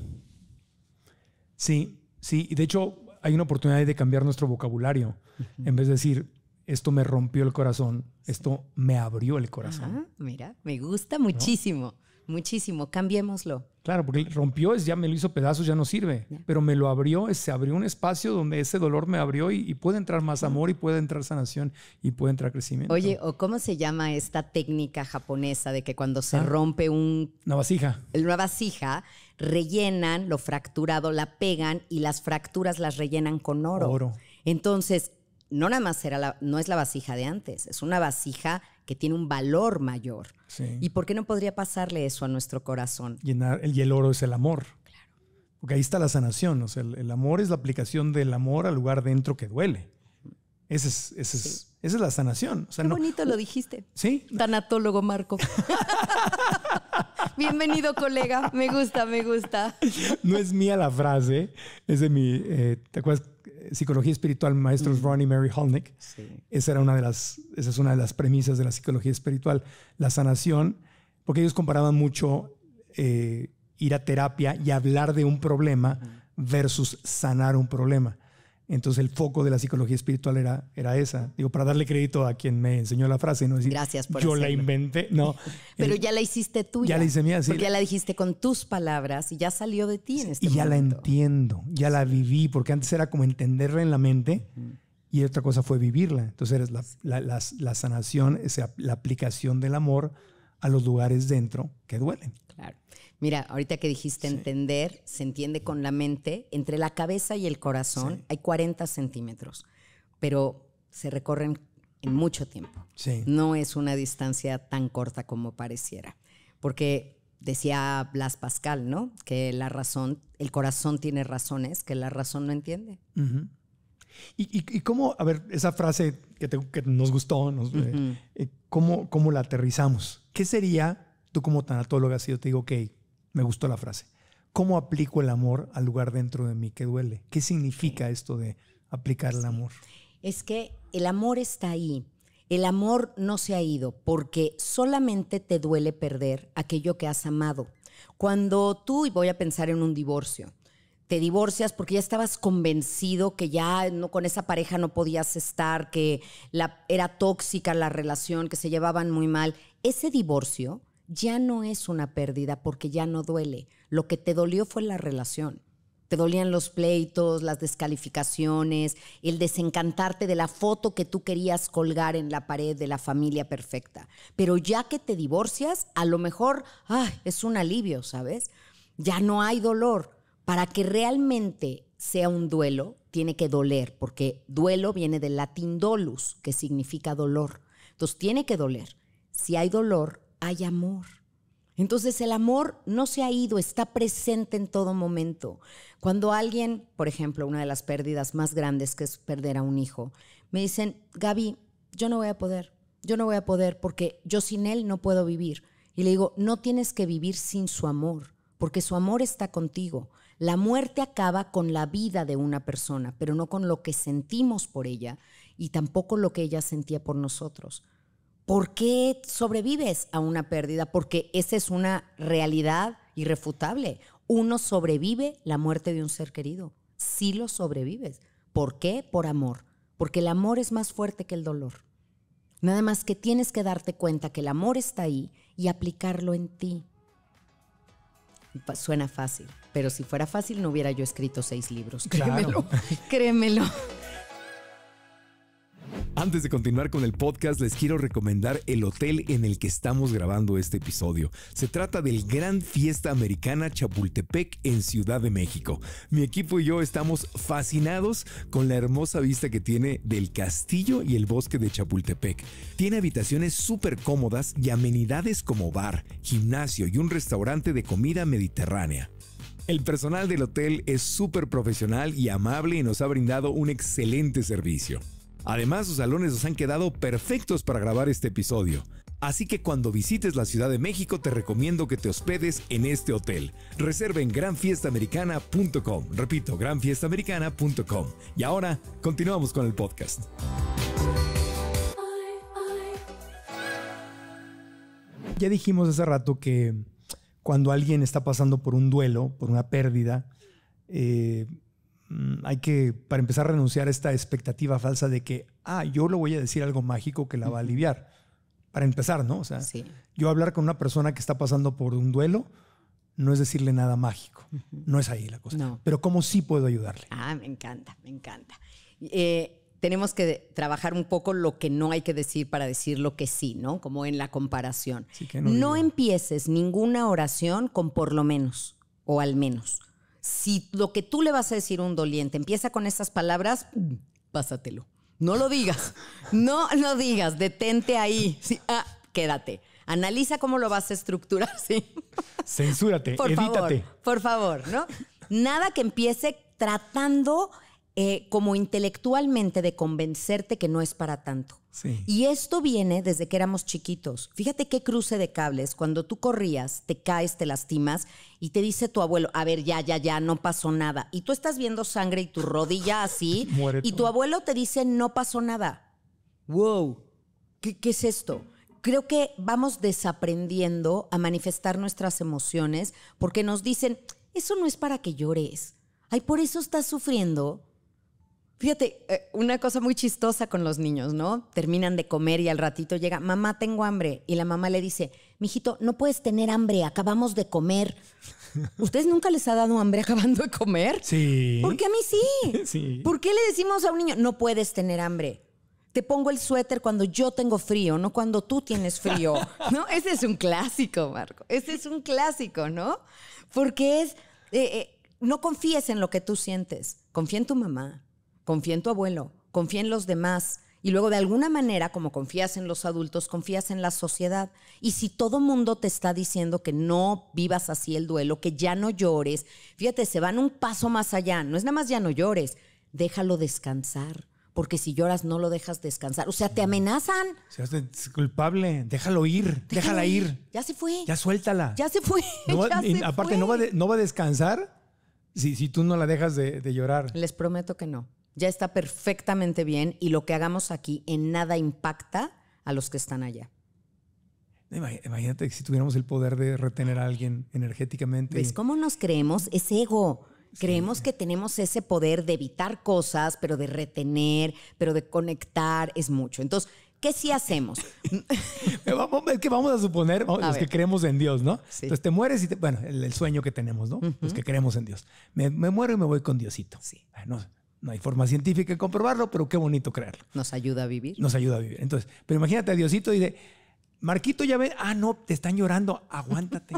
sí, sí. de hecho, hay una oportunidad de cambiar nuestro vocabulario. En vez de decir, esto me rompió el corazón, esto me abrió el corazón. mira, me gusta muchísimo muchísimo, cambiémoslo. Claro, porque rompió, es, ya me lo hizo pedazos, ya no sirve, pero me lo abrió, se abrió un espacio donde ese dolor me abrió y, puede entrar más amor y puede entrar sanación y puede entrar crecimiento. Oye, ¿o cómo se llama esta técnica japonesa de que cuando se ah. rompe un... Una vasija. Una vasija, rellenan lo fracturado, la pegan y las fracturas las rellenan con oro. Oro. Entonces, no nada más era la, no es la vasija de antes, es una vasija que tiene un valor mayor. ¿Y por qué no podría pasarle eso a nuestro corazón? Llenar, el, y el oro es el amor. Claro. Porque ahí está la sanación. O sea, el, amor es la aplicación del amor al lugar dentro que duele. Ese es, Esa es la sanación. qué bonito lo dijiste. Sí. Tanatólogo Marco. Bienvenido, colega. Me gusta, me gusta. No es mía la frase. Es de mi. Eh, ¿Te acuerdas? psicología espiritual, maestros mm. Ronnie Mary Holnick. Esa, era una de las, esa es una de las premisas de la psicología espiritual, la sanación, porque ellos comparaban mucho eh, ir a terapia y hablar de un problema versus sanar un problema. Entonces el foco de la psicología espiritual era, era esa. Digo, para darle crédito a quien me enseñó la frase, no decir, Gracias por yo la inventé, no. Pero ya la hiciste tú. Ya la hice mía, sí. Porque ya la dijiste con tus palabras y ya salió de ti en este Y ya la entiendo, ya la viví, porque antes era como entenderla en la mente y otra cosa fue vivirla. Entonces eres la, sanación, la aplicación del amor a los lugares dentro que duelen. Claro. Mira, ahorita que dijiste entender, se entiende con la mente, entre la cabeza y el corazón hay 40 centímetros, pero se recorren en mucho tiempo. No es una distancia tan corta como pareciera, porque decía Blas Pascal, ¿no? Que la razón, el corazón tiene razones que la razón no entiende. y, cómo, a ver, esa frase que, nos gustó, eh, eh, ¿cómo, ¿cómo, la aterrizamos? ¿Qué sería, tú como tanatóloga, si yo te digo, ok, me gustó la frase. ¿Cómo aplico el amor al lugar dentro de mí que duele? ¿Qué significa esto de aplicar el amor? Es que el amor está ahí. El amor no se ha ido porque solamente te duele perder aquello que has amado. Cuando tú, y voy a pensar en un divorcio, te divorcias porque ya estabas convencido que ya con esa pareja no podías estar, que la, era tóxica la relación, que se llevaban muy mal. Ese divorcio ya no es una pérdida porque ya no duele. Lo que te dolió fue la relación. Te dolían los pleitos, las descalificaciones, el desencantarte de la foto que tú querías colgar en la pared de la familia perfecta. Pero ya que te divorcias, a lo mejor es un alivio, ¿sabes? Ya no hay dolor. Para que realmente sea un duelo, tiene que doler, porque duelo viene del latín dolus, que significa dolor. Entonces tiene que doler. Si hay dolor, hay amor. Entonces el amor no se ha ido, está presente en todo momento. Cuando alguien, por ejemplo, una de las pérdidas más grandes que es perder a un hijo, me dicen, Gaby, yo no voy a poder, yo no voy a poder porque yo sin él no puedo vivir. Y le digo, no tienes que vivir sin su amor, porque su amor está contigo. La muerte acaba con la vida de una persona, pero no con lo que sentimos por ella y tampoco lo que ella sentía por nosotros. ¿por qué sobrevives a una pérdida? Porque esa es una realidad irrefutable. Uno sobrevive la muerte de un ser querido. Sí lo sobrevives. ¿Por qué? Por amor. Porque el amor es más fuerte que el dolor. Nada más que tienes que darte cuenta que el amor está ahí y aplicarlo en ti. Suena fácil, pero si fuera fácil no hubiera yo escrito seis libros. Claro. Créemelo. Créemelo. Antes de continuar con el podcast, les quiero recomendar el hotel en el que estamos grabando este episodio. Se trata del Gran Fiesta Americana Chapultepec en Ciudad de México. Mi equipo y yo estamos fascinados con la hermosa vista que tiene del castillo y el bosque de Chapultepec. Tiene habitaciones súper cómodas y amenidades como bar, gimnasio y un restaurante de comida mediterránea. El personal del hotel es súper profesional y amable y nos ha brindado un excelente servicio. Además, sus salones nos han quedado perfectos para grabar este episodio. Así que cuando visites la Ciudad de México te recomiendo que te hospedes en este hotel. Reserva en granfiestamericana.com. Repito, granfiestamericana.com. Y ahora continuamos con el podcast. Ya dijimos hace rato que cuando alguien está pasando por un duelo, por una pérdida, eh, Mm, hay que, para empezar, renunciar a esta expectativa falsa de que, ah, yo le voy a decir algo mágico que la va a aliviar. Para empezar, ¿no? O sea, yo hablar con una persona que está pasando por un duelo no es decirle nada mágico. No es ahí la cosa. Pero ¿cómo sí puedo ayudarle? Ah, me encanta, me encanta. Eh, tenemos que trabajar un poco lo que no hay que decir para decir lo que sí, ¿no? Como en la comparación. no empieces ninguna oración con por lo menos o al menos si lo que tú le vas a decir a un doliente empieza con esas palabras, pásatelo. No lo digas, no lo digas, detente ahí. Ah, quédate. Analiza cómo lo vas a estructurar, sí. Censúrate, por Favor, por favor, ¿no? Nada que empiece tratando eh, como intelectualmente de convencerte que no es para tanto. Y esto viene desde que éramos chiquitos. Fíjate qué cruce de cables. Cuando tú corrías, te caes, te lastimas y te dice tu abuelo, a ver, ya, ya, ya, no pasó nada. Y tú estás viendo sangre y tu rodilla así. y tu abuelo te dice, no pasó nada. Wow, ¿qué, qué es esto? creo que vamos desaprendiendo a manifestar nuestras emociones porque nos dicen, eso no es para que llores. Ay, por eso estás sufriendo. Fíjate, eh, una cosa muy chistosa con los niños, ¿no? Terminan de comer y al ratito llega, mamá, tengo hambre. Y la mamá le dice, mijito, no puedes tener hambre, acabamos de comer. ¿Ustedes nunca les ha dado hambre acabando de comer? Sí. Porque a mí sí. sí. ¿Por qué le decimos a un niño, no puedes tener hambre? te pongo el suéter cuando yo tengo frío, no cuando tú tienes frío. ¿No? Ese es un clásico, Marco. Ese es un clásico, ¿no? Porque es, eh, eh, no confíes en lo que tú sientes, confía en tu mamá, confía en tu abuelo, confía en los demás. Y luego de alguna manera, como confías en los adultos, confías en la sociedad. Y si todo mundo te está diciendo que no vivas así el duelo, que ya no llores, fíjate, se van un paso más allá. No es nada más ya no llores, déjalo descansar. Porque si lloras no lo dejas descansar. O sea, te mm. amenazan. Se hace culpable. Déjalo ir. Déjala, ir. Ya se fue. Ya suéltala. Ya se fue. aparte, No, va a descansar si, tú no la dejas de llorar. Les prometo que no ya está perfectamente bien y lo que hagamos aquí en nada impacta a los que están allá. Imagínate si tuviéramos el poder de retener a alguien energéticamente. ¿Ves cómo nos creemos? Es ego. Creemos que tenemos ese poder de evitar cosas, pero de retener, pero de conectar, es mucho. Entonces, ¿qué sí hacemos? es que vamos a suponer los que creemos en Dios, ¿no? Entonces te mueres y te, bueno, el, sueño que tenemos, ¿no? Los que creemos en Dios. Me, me, muero y me voy con Diosito. Sí. No, no hay forma científica de comprobarlo, pero qué bonito creerlo. Nos ayuda a vivir. Nos ayuda a vivir. Entonces, pero imagínate a Diosito y de Marquito, ya ve ah, no, te están llorando, aguántate.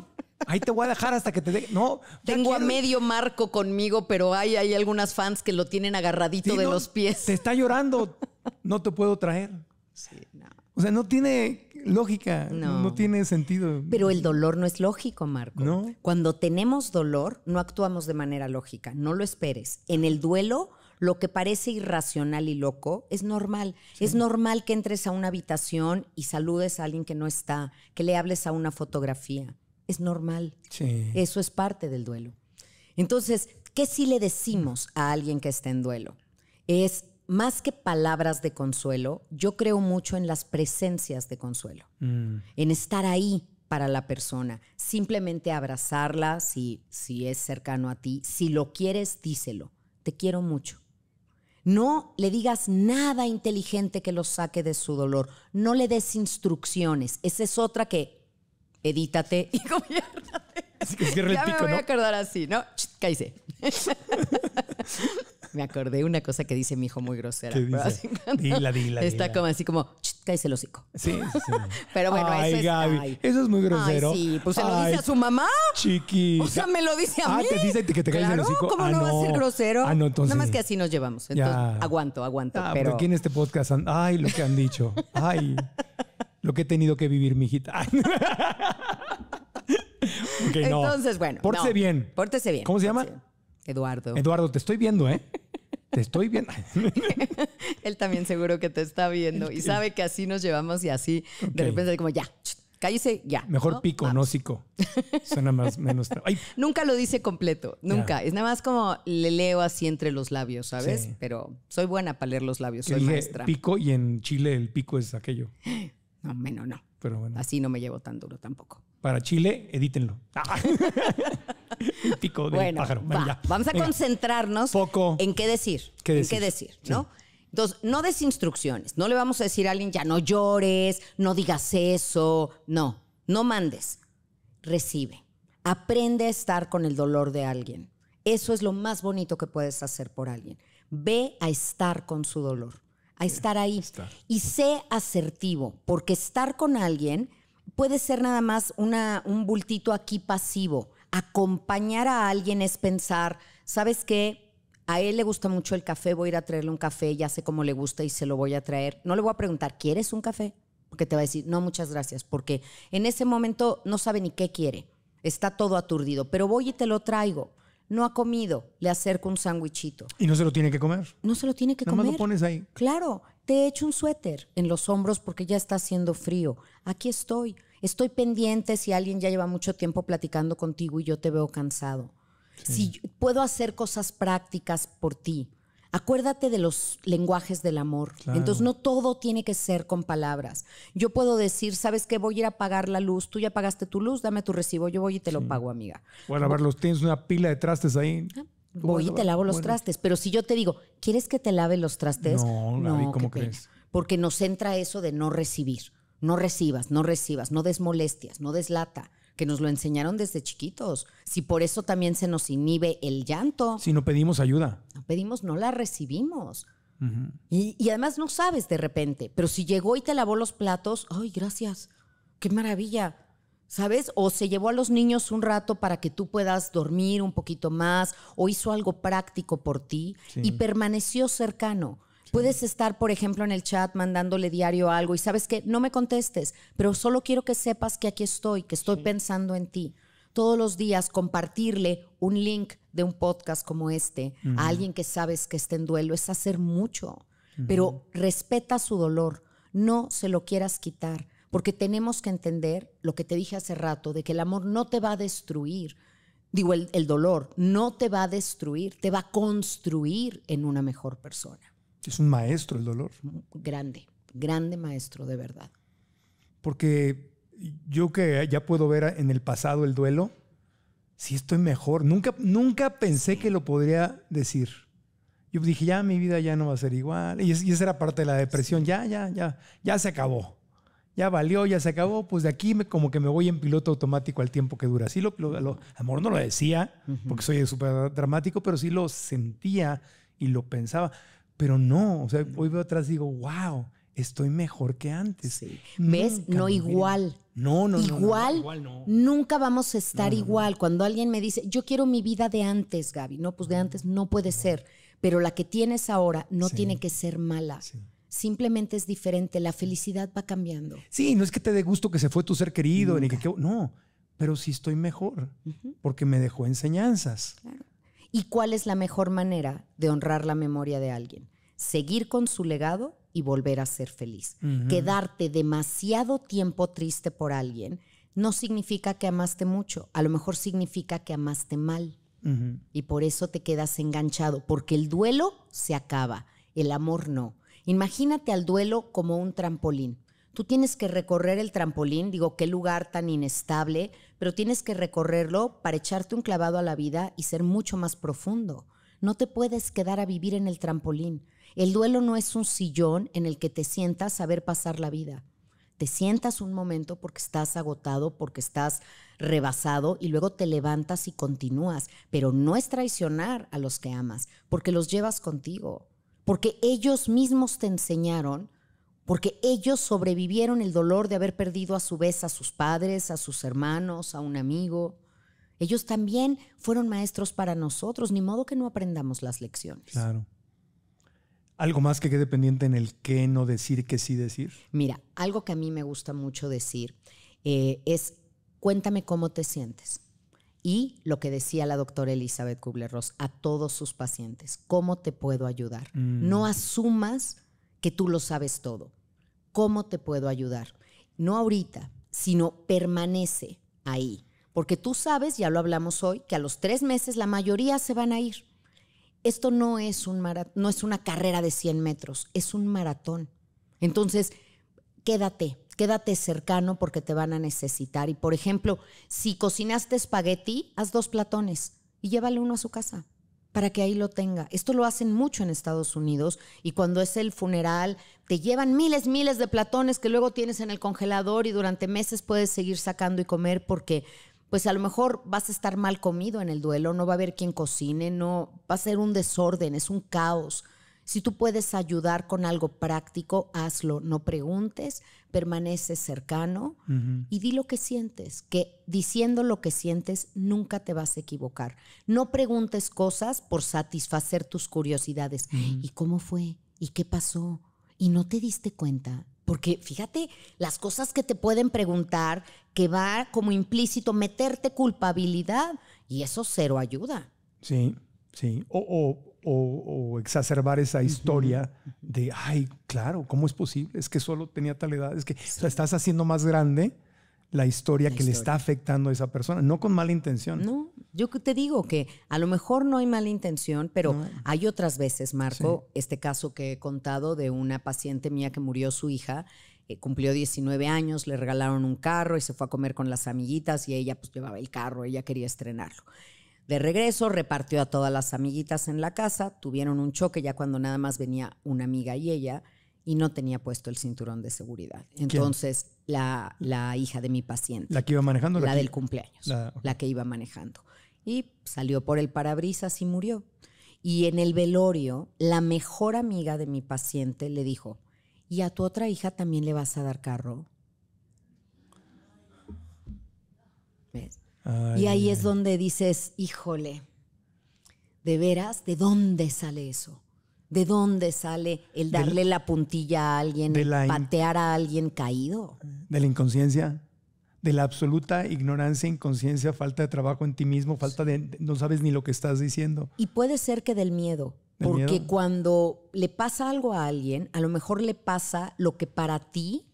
Ahí te voy a dejar hasta que te dé No. Tengo a medio marco conmigo, pero hay, hay algunas fans que lo tienen agarradito de los pies. Te está llorando, no te puedo traer. Sí, no. O sea, no tiene lógica, no. no. tiene sentido. Pero el dolor no es lógico, Marco. No. Cuando tenemos dolor, no actuamos de manera lógica, no lo esperes. En el duelo lo que parece irracional y loco es normal. Es normal que entres a una habitación y saludes a alguien que no está, que le hables a una fotografía. Es normal. Eso es parte del duelo. Entonces, ¿qué si le decimos a alguien que está en duelo? Es más que palabras de consuelo, yo creo mucho en las presencias de consuelo, mm. en estar ahí para la persona, simplemente abrazarla si, si es cercano a ti, si lo quieres, díselo, te quiero mucho, no le digas nada inteligente que lo saque de su dolor. No le des instrucciones. Esa es otra que edítate y comiértate. que me voy a acordar así, ¿no? Cállese. me acordé una cosa que dice mi hijo muy grosera. ¿Qué dice? Dila, dila, Está como así como, cállese el hocico. Sí, sí. Pero bueno, eso es. eso es muy grosero. sí, pues se lo dice a su mamá. chiqui O sea, me lo dice a ah, mí. Ah, te dice que te calles el hocico. ¿cómo ah, no, va a ser grosero? Ah, no, entonces. Nada más que así nos llevamos. Entonces, aguanto, aguanto. Ah, pero... aquí en este podcast, ay, lo que han dicho. Ay, lo que he tenido que vivir, mijita. okay, no. Entonces, bueno. Pórtese bien. Pórtese bien. ¿Cómo se llama? Eduardo. Eduardo, te estoy viendo, ¿eh? te estoy viendo. Él también seguro que te está viendo y este, sabe que así nos llevamos y así de repente como ya, cállese ya. Mejor pico, no psico. Suena más menos. Nunca lo dice completo, nunca. Es nada más como le leo así entre los labios, ¿sabes? Pero soy buena para leer los labios, soy maestra. Pico y en Chile el pico es aquello. No, menos no. Así no me llevo tan duro tampoco. Para Chile, edítenlo. pico de pájaro. Vamos a concentrarnos en qué decir. En ¿no? Entonces, no des instrucciones. No le vamos a decir a alguien, ya no llores, no digas eso. No, no mandes. Recibe. Aprende a estar con el dolor de alguien. Eso es lo más bonito que puedes hacer por alguien. Ve a estar con su dolor a estar ahí. Y sé asertivo, porque estar con alguien puede ser nada más una, un bultito aquí pasivo. Acompañar a alguien es pensar, ¿sabes qué? A él le gusta mucho el café, voy a ir a traerle un café, ya sé cómo le gusta y se lo voy a traer. No le voy a preguntar, ¿quieres un café? Porque te va a decir, no, muchas gracias, porque en ese momento no sabe ni qué quiere, está todo aturdido, pero voy y te lo traigo no ha comido, le acerco un sándwichito. Y no se lo tiene que comer. No se lo tiene que comer. Más lo pones ahí. Claro, te echo un suéter en los hombros porque ya está haciendo frío. Aquí estoy. Estoy pendiente si alguien ya lleva mucho tiempo platicando contigo y yo te veo cansado. Si puedo hacer cosas prácticas por ti. Acuérdate de los lenguajes del amor. Entonces, no todo tiene que ser con palabras. Yo puedo decir, ¿sabes qué? Voy a ir a pagar la luz. Tú ya pagaste tu luz, dame tu recibo. Yo voy y te lo pago, amiga. Bueno, a ver, los tienes una pila de trastes ahí. Ah, voy y te lavo los trastes. Pero si yo te digo, ¿quieres que te lave los trastes? No, no, ¿cómo crees? Porque nos entra eso de no recibir. No recibas, no recibas, no des molestias, no deslata que nos lo enseñaron desde chiquitos. Si por eso también se nos inhibe el llanto. Si no pedimos ayuda. No pedimos, no la recibimos. y, además no sabes de repente, pero si llegó y te lavó los platos, ay, gracias, qué maravilla. ¿Sabes? O se llevó a los niños un rato para que tú puedas dormir un poquito más, o hizo algo práctico por ti y permaneció cercano. Puedes estar, por ejemplo, en el chat mandándole diario algo y sabes que no me contestes, pero solo quiero que sepas que aquí estoy, que estoy pensando en ti. Todos los días compartirle un link de un podcast como este a alguien que sabes que está en duelo es hacer mucho, pero respeta su dolor, no se lo quieras quitar, porque tenemos que entender lo que te dije hace rato, de que el amor no te va a destruir, digo, el dolor no te va a destruir, te va a construir en una mejor persona. Es un maestro el dolor. Grande, grande maestro de verdad. Porque yo que ya puedo ver en el pasado el duelo, si estoy mejor. Nunca, nunca pensé que lo podría decir. Yo dije, ya mi vida ya no va a ser igual. Y, esa era parte de la depresión. Ya, ya, ya, ya se acabó. Ya valió, ya se acabó. Pues de aquí como que me voy en piloto automático al tiempo que dura. Sí, lo, lo, amor no lo decía, porque soy súper dramático, pero sí lo sentía y lo pensaba. Pero no, o sea, hoy veo atrás y digo, wow, estoy mejor que antes. ¿Ves? no igual. No, no, igual, no, igual no. nunca vamos a estar igual. Cuando alguien me dice, yo quiero mi vida de antes, Gaby. No, pues de antes no puede ser. Pero la que tienes ahora no tiene que ser mala. Simplemente es diferente. La felicidad va cambiando. Sí, no es que te dé gusto que se fue tu ser querido, ni que, no, pero sí estoy mejor, porque me dejó enseñanzas. Claro. ¿Y cuál es la mejor manera de honrar la memoria de alguien? Seguir con su legado y volver a ser feliz. Quedarte demasiado tiempo triste por alguien no significa que amaste mucho, a lo mejor significa que amaste mal. Y por eso te quedas enganchado, porque el duelo se acaba, el amor no. Imagínate al duelo como un trampolín. Tú tienes que recorrer el trampolín, digo, qué lugar tan inestable, pero tienes que recorrerlo para echarte un clavado a la vida y ser mucho más profundo. No te puedes quedar a vivir en el trampolín. El duelo no es un sillón en el que te sientas a ver pasar la vida. Te sientas un momento porque estás agotado, porque estás rebasado y luego te levantas y continúas. Pero no es traicionar a los que amas, porque los llevas contigo, porque ellos mismos te enseñaron porque ellos sobrevivieron el dolor de haber perdido a su vez a sus padres, a sus hermanos, a un amigo. Ellos también fueron maestros para nosotros, ni modo que no aprendamos las lecciones. Claro. ¿Algo más que quede pendiente en el qué no decir, qué sí decir? Mira, algo que a mí me gusta mucho decir eh, es cuéntame cómo te sientes. Y lo que decía la doctora Elizabeth Kubler-Ross a todos sus pacientes, ¿cómo te puedo ayudar? Mm. No asumas que tú lo sabes todo. ¿Cómo te puedo ayudar? No ahorita, sino permanece ahí. Porque tú sabes, ya lo hablamos hoy, que a los tres meses la mayoría se van a ir. Esto no es, un no es una carrera de 100 metros, es un maratón. Entonces, quédate, quédate cercano porque te van a necesitar. Y por ejemplo, si cocinaste espagueti, haz dos platones y llévale uno a su casa para que ahí lo tenga. Esto lo hacen mucho en Estados Unidos y cuando es el funeral te llevan miles, miles de platones que luego tienes en el congelador y durante meses puedes seguir sacando y comer porque pues a lo mejor vas a estar mal comido en el duelo, no va a haber quien cocine, no va a ser un desorden, es un caos. Si tú puedes ayudar con algo práctico, hazlo. No preguntes, permanece cercano y di lo que sientes, que diciendo lo que sientes nunca te vas a equivocar. No preguntes cosas por satisfacer tus curiosidades. ¿Y cómo fue? ¿Y qué pasó? ¿Y no te diste cuenta? Porque fíjate, las cosas que te pueden preguntar, que va como implícito meterte culpabilidad, y eso cero ayuda. Sí. Sí, o, o, exacerbar esa historia de, ay, claro, ¿cómo es posible? Es que solo tenía tal edad, es que estás haciendo más grande la historia que le está afectando a esa persona, no con mala intención. No, yo te digo que a lo mejor no hay mala intención, pero hay otras veces, Marco, este caso que he contado de una paciente mía que murió su hija, eh, cumplió 19 años, le regalaron un carro y se fue a comer con las amiguitas y ella pues llevaba el carro, ella quería estrenarlo. De regreso, repartió a todas las amiguitas en la casa, tuvieron un choque ya cuando nada más venía una amiga y ella, y no tenía puesto el cinturón de seguridad. Entonces, la, la, hija de mi paciente. ¿La que iba manejando? La, del cumpleaños. La, la que iba manejando. Y salió por el parabrisas y murió. Y en el velorio, la mejor amiga de mi paciente le dijo, ¿y a tu otra hija también le vas a dar carro? ¿Ves? y ahí es donde dices, híjole, de veras, ¿de dónde sale eso? ¿De dónde sale el darle la puntilla a alguien, el patear a alguien caído? De la inconsciencia, de la absoluta ignorancia, inconsciencia, falta de trabajo en ti mismo, falta de... no sabes ni lo que estás diciendo. Y puede ser que del miedo, porque cuando le pasa algo a alguien, a lo mejor le pasa lo que para ti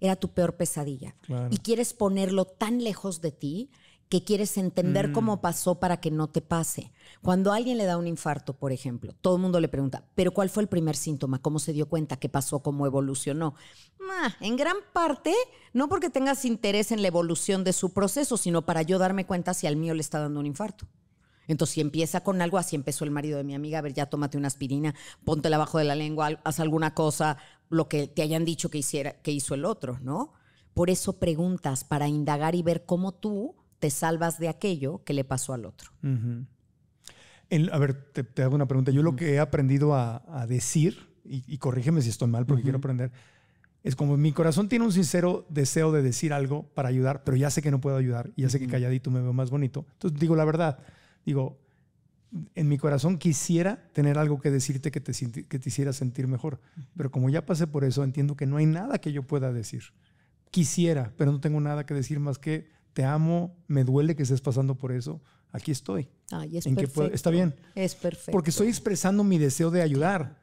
era tu peor pesadilla. Y quieres ponerlo tan lejos de ti que quieres entender mm. cómo pasó para que no te pase. Cuando alguien le da un infarto, por ejemplo, todo el mundo le pregunta, ¿pero cuál fue el primer síntoma? ¿Cómo se dio cuenta? ¿Qué pasó? ¿Cómo evolucionó? Ah, en gran parte, no porque tengas interés en la evolución de su proceso, sino para yo darme cuenta si al mío le está dando un infarto. Entonces, si empieza con algo, así empezó el marido de mi amiga, a ver, ya tómate una aspirina, póntela abajo de la lengua, haz alguna cosa, lo que te hayan dicho que hiciera, que hizo el otro, ¿no? Por eso preguntas, para indagar y ver cómo tú te salvas de aquello que le pasó al otro. a ver, te, hago una pregunta. Yo lo que he aprendido a, decir, y, corrígeme si estoy mal porque quiero aprender, es como mi corazón tiene un sincero deseo de decir algo para ayudar, pero ya sé que no puedo ayudar, y ya sé que calladito me veo más bonito. Entonces digo la verdad, digo, en mi corazón quisiera tener algo que decirte que te hiciera sentir mejor, pero como ya pasé por eso, entiendo que no hay nada que yo pueda decir. Quisiera, pero no tengo nada que decir más que te amo, me duele que estés pasando por eso, aquí estoy. Ay, es perfecto. está bien. Es perfecto. Porque estoy expresando mi deseo de ayudar,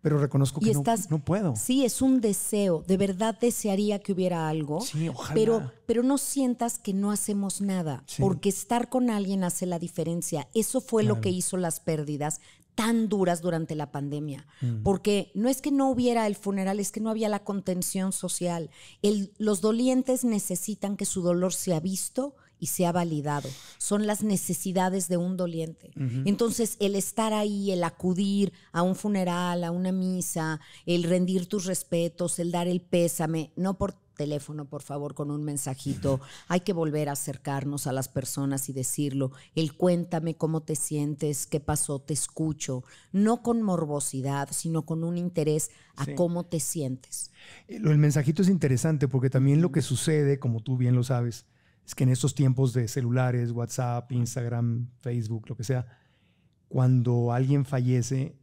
pero reconozco que no, puedo. Sí, es un deseo. De verdad desearía que hubiera algo. Sí, ojalá. Pero, pero no sientas que no hacemos nada, porque estar con alguien hace la diferencia. Eso fue lo que hizo las pérdidas tan duras durante la pandemia, mm. porque no es que no hubiera el funeral, es que no había la contención social. los dolientes necesitan que su dolor sea visto y sea validado. Son las necesidades de un doliente. Entonces, el estar ahí, el acudir a un funeral, a una misa, el rendir tus respetos, el dar el pésame, no por teléfono, por favor, con un mensajito. Hay que volver a acercarnos a las personas y decirlo. El cuéntame cómo te sientes, qué pasó, te escucho. No con morbosidad, sino con un interés a cómo te sientes. Eh, el, mensajito es interesante porque también lo que sucede, como tú bien lo sabes, es que en estos tiempos de celulares, WhatsApp, Instagram, Facebook, lo que sea, cuando alguien fallece,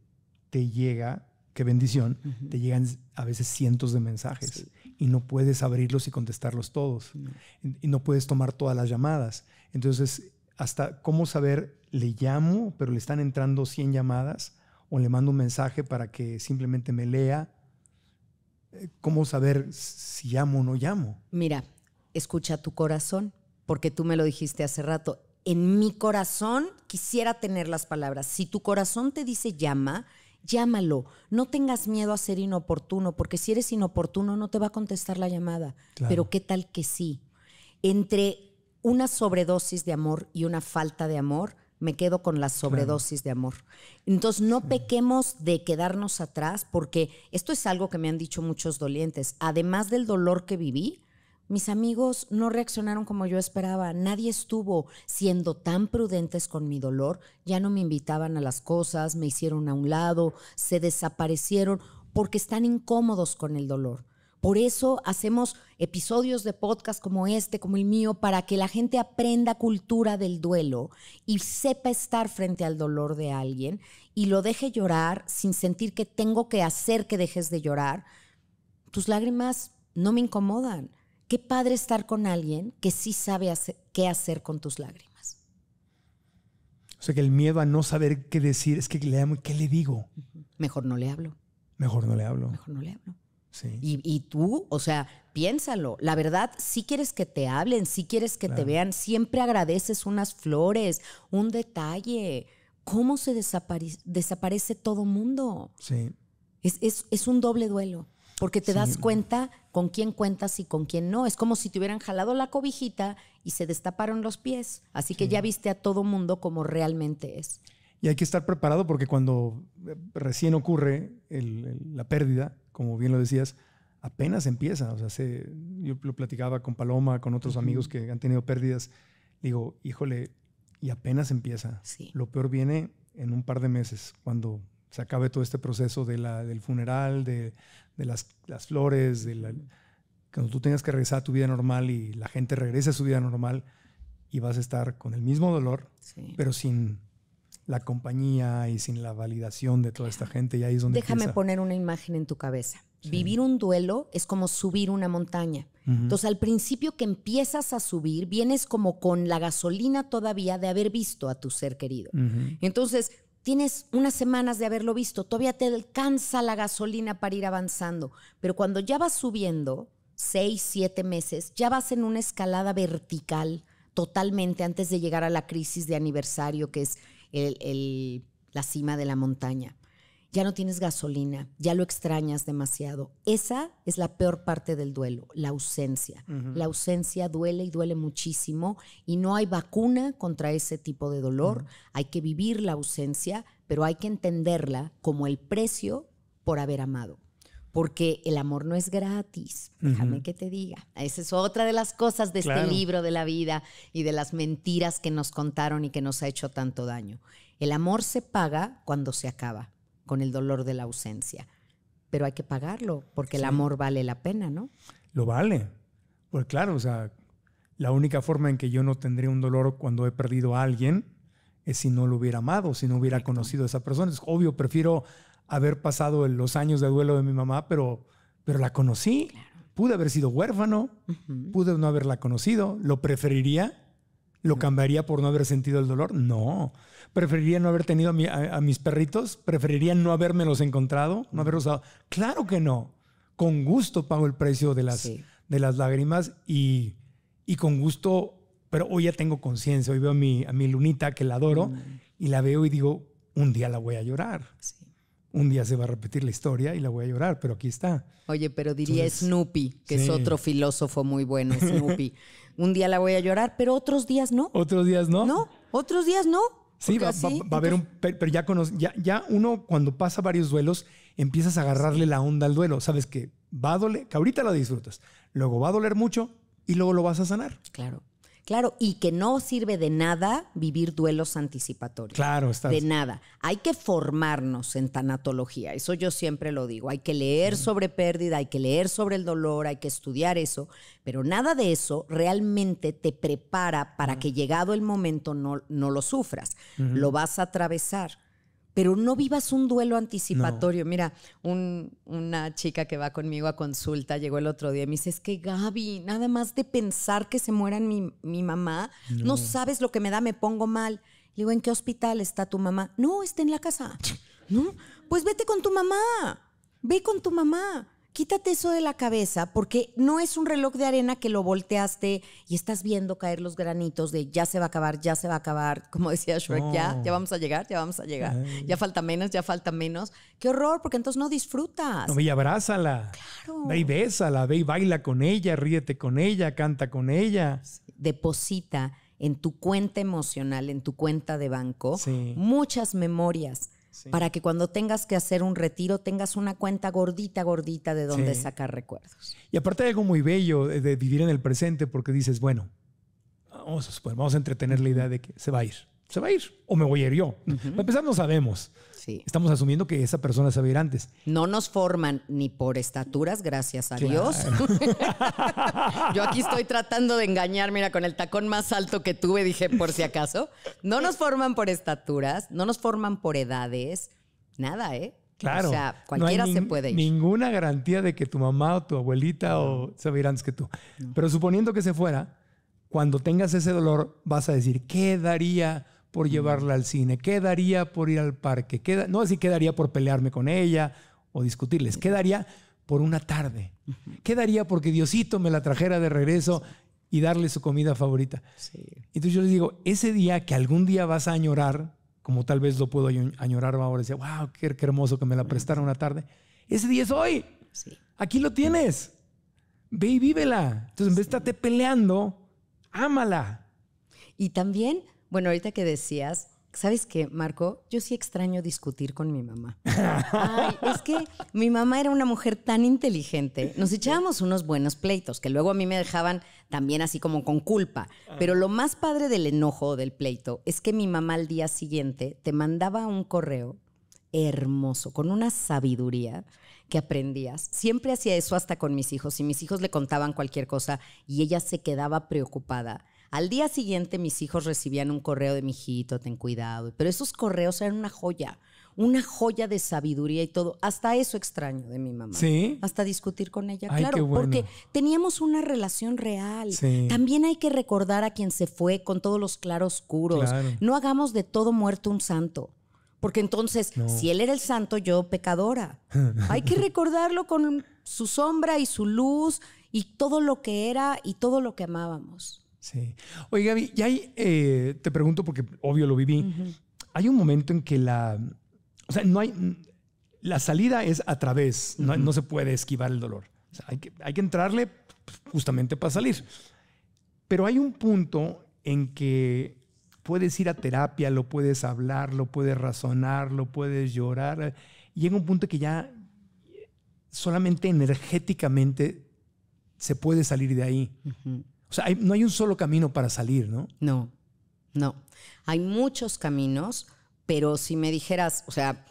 te llega, qué bendición, te llegan a veces cientos de mensajes y no puedes abrirlos y contestarlos todos. Y no puedes tomar todas las llamadas. Entonces, hasta cómo saber, le llamo, pero le están entrando 100 llamadas o le mando un mensaje para que simplemente me lea. Eh, ¿Cómo saber si llamo o no llamo? Mira, escucha tu corazón, porque tú me lo dijiste hace rato. En mi corazón quisiera tener las palabras. Si tu corazón te dice llama, Llámalo, no tengas miedo a ser inoportuno, porque si eres inoportuno no te va a contestar la llamada, pero qué tal que sí. Entre una sobredosis de amor y una falta de amor, me quedo con la sobredosis de amor. Entonces, no pequemos de quedarnos atrás, porque esto es algo que me han dicho muchos dolientes. Además del dolor que viví, mis amigos no reaccionaron como yo esperaba, nadie estuvo siendo tan prudentes con mi dolor, ya no me invitaban a las cosas, me hicieron a un lado, se desaparecieron porque están incómodos con el dolor. Por eso hacemos episodios de podcast como este, como el mío, para que la gente aprenda cultura del duelo y sepa estar frente al dolor de alguien y lo deje llorar sin sentir que tengo que hacer que dejes de llorar. Tus lágrimas no me incomodan qué padre estar con alguien que sí sabe qué hacer con tus lágrimas. O sea que el miedo a no saber qué decir es que le amo y qué le digo. Mejor no le hablo. Mejor no le hablo. Mejor no le hablo. Sí. Y, tú, o sea, piénsalo. La verdad, si quieres que te hablen, si quieres que te vean, siempre agradeces unas flores, un detalle. ¿Cómo se desaparece todo mundo? Sí. Es, es, es un doble duelo porque te das cuenta con quién cuentas y con quién no. Es como si te hubieran jalado la cobijita y se destaparon los pies. Así que ya viste a todo mundo como realmente es. Y hay que estar preparado porque cuando eh, recién ocurre la pérdida, como bien lo decías, apenas empieza. O sea, yo lo platicaba con Paloma, con otros amigos que han tenido pérdidas. Digo, híjole, y apenas empieza. Lo peor viene en un par de meses, cuando se acabe todo este proceso de del funeral, de, las, flores, de cuando tú tengas que regresar a tu vida normal y la gente regrese a su vida normal y vas a estar con el mismo dolor, pero sin la compañía y sin la validación de toda esta gente. Y ahí es donde Déjame poner una imagen en tu cabeza. Vivir un duelo es como subir una montaña. Entonces, al principio que empiezas a subir, vienes como con la gasolina todavía de haber visto a tu ser querido. Entonces, Tienes unas semanas de haberlo visto, todavía te alcanza la gasolina para ir avanzando, pero cuando ya vas subiendo, seis, siete meses, ya vas en una escalada vertical totalmente antes de llegar a la crisis de aniversario, que es la cima de la montaña ya no tienes gasolina, ya lo extrañas demasiado. Esa es la peor parte del duelo, la ausencia. La ausencia duele y duele muchísimo y no hay vacuna contra ese tipo de dolor. Hay que vivir la ausencia, pero hay que entenderla como el precio por haber amado. Porque el amor no es gratis, déjame que te diga. Esa es otra de las cosas de este libro de la vida y de las mentiras que nos contaron y que nos ha hecho tanto daño. El amor se paga cuando se acaba con el dolor de la ausencia. Pero hay que pagarlo porque el amor vale la pena, ¿no? Lo vale. Pues claro, o sea, la única forma en que yo no tendría un dolor cuando he perdido a alguien es si no lo hubiera amado, si no hubiera conocido a esa persona. Es obvio, prefiero haber pasado los años de duelo de mi mamá, pero, pero la conocí. Pude haber sido huérfano, pude no haberla conocido, lo preferiría, lo cambiaría por no haber sentido el dolor. No, preferiría no haber tenido a, mis perritos, preferiría no haberme los encontrado, no haberlos Claro que no. Con gusto pago el precio de las, de las lágrimas y, y con gusto, pero hoy ya tengo conciencia, hoy veo a mi, a mi lunita que la adoro y la veo y digo, un día la voy a llorar. un día se va a repetir la historia y la voy a llorar, pero aquí está. Oye, pero diría Snoopy, que es otro filósofo muy bueno, Snoopy. un día la voy a llorar, pero otros días no. Otros días no. No, otros días no. Sí, va, a haber un. Pero ya, ya, ya, uno, cuando pasa varios duelos, empiezas a agarrarle la onda al duelo. Sabes que va a doler, que ahorita la disfrutas, luego va a doler mucho y luego lo vas a sanar. Claro. Claro, y que no sirve de nada vivir duelos anticipatorios. Claro, De nada. Hay que formarnos en tanatología, eso yo siempre lo digo. Hay que leer sobre pérdida, hay que leer sobre el dolor, hay que estudiar eso, pero nada de eso realmente te prepara para que llegado el momento no, lo sufras. Lo vas a atravesar pero no vivas un duelo anticipatorio. Mira, una chica que va conmigo a consulta llegó el otro día y me dice, es que Gaby, nada más de pensar que se muera mi, mi mamá, no. sabes lo que me da, me pongo mal. Le digo, ¿en qué hospital está tu mamá? No, está en la casa. ¿No? Pues vete con tu mamá, ve con tu mamá. Quítate eso de la cabeza porque no es un reloj de arena que lo volteaste y estás viendo caer los granitos de ya se va a acabar, ya se va a acabar, como decía Shrek, ya, ya vamos a llegar, ya vamos a llegar, ya falta menos, ya falta menos. Qué horror, porque entonces no disfrutas. No, y abrázala. Claro. Ve y bésala, ve y baila con ella, ríete con ella, canta con ella. Deposita en tu cuenta emocional, en tu cuenta de banco, muchas memorias para que cuando tengas que hacer un retiro tengas una cuenta gordita, gordita de donde sacar recuerdos. Y aparte hay algo muy bello de, vivir en el presente porque dices, bueno, vamos a, vamos a entretener la idea de que se va a ir, se va a ir o me voy a ir yo. Para empezar, no sabemos. Estamos asumiendo que esa persona sabe ir antes. No nos forman ni por estaturas, gracias a Dios. Yo aquí estoy tratando de engañar, mira, con el tacón más alto que tuve, dije, por si acaso. No nos forman por estaturas, no nos forman por edades, nada, ¿eh? Claro. O sea, cualquiera se puede ir. Ninguna garantía de que tu mamá o tu abuelita o sabe ir antes que tú. Pero suponiendo que se fuera, cuando tengas ese dolor, vas a decir, ¿qué daría? por llevarla al cine? ¿quedaría por ir al parque? queda no así quedaría por pelearme con ella o discutirles. ¿Quedaría por una tarde? ¿Quedaría porque Diosito me la trajera de regreso y darle su comida favorita? Sí. Entonces yo les digo, ese día que algún día vas a añorar, como tal vez lo puedo añorar ahora, decir, wow, qué, hermoso que me la prestara una tarde. Ese día es hoy. Aquí lo tienes. Ve y vívela. Entonces, en vez de estarte peleando, ámala. Y también bueno, ahorita que decías, ¿sabes qué, Marco? Yo sí extraño discutir con mi mamá. Ay, es que mi mamá era una mujer tan inteligente. Nos echábamos unos buenos pleitos, que luego a mí me dejaban también así como con culpa. Ah. Pero lo más padre del enojo o del pleito es que mi mamá al día siguiente te mandaba un correo hermoso, con una sabiduría que aprendías. Siempre hacía eso hasta con mis hijos y mis hijos le contaban cualquier cosa y ella se quedaba preocupada al día siguiente mis hijos recibían un correo de mi hijito, ten cuidado. Pero esos correos eran una joya, una joya de sabiduría y todo. Hasta eso extraño de mi mamá. Sí. Hasta discutir con ella, claro, porque teníamos una relación real. También hay que recordar a quien se fue con todos los claroscuros. No hagamos de todo muerto un santo. Porque entonces, si él era el santo, yo pecadora. Hay que recordarlo con su sombra y su luz y todo lo que era y todo lo que amábamos. Sí. Oye, Gaby, y ahí eh, te pregunto, porque obvio lo viví. Hay un momento en que la. sea, no hay. La salida es a través, no, se puede esquivar el dolor. hay, que, hay que entrarle justamente para salir. Pero hay un punto en que puedes ir a terapia, lo puedes hablar, lo puedes razonar, lo puedes llorar. Y llega un punto que ya solamente energéticamente se puede salir de ahí. O sea, no hay un solo camino para salir, ¿no? No, no. Hay muchos caminos, pero si me dijeras, o sea,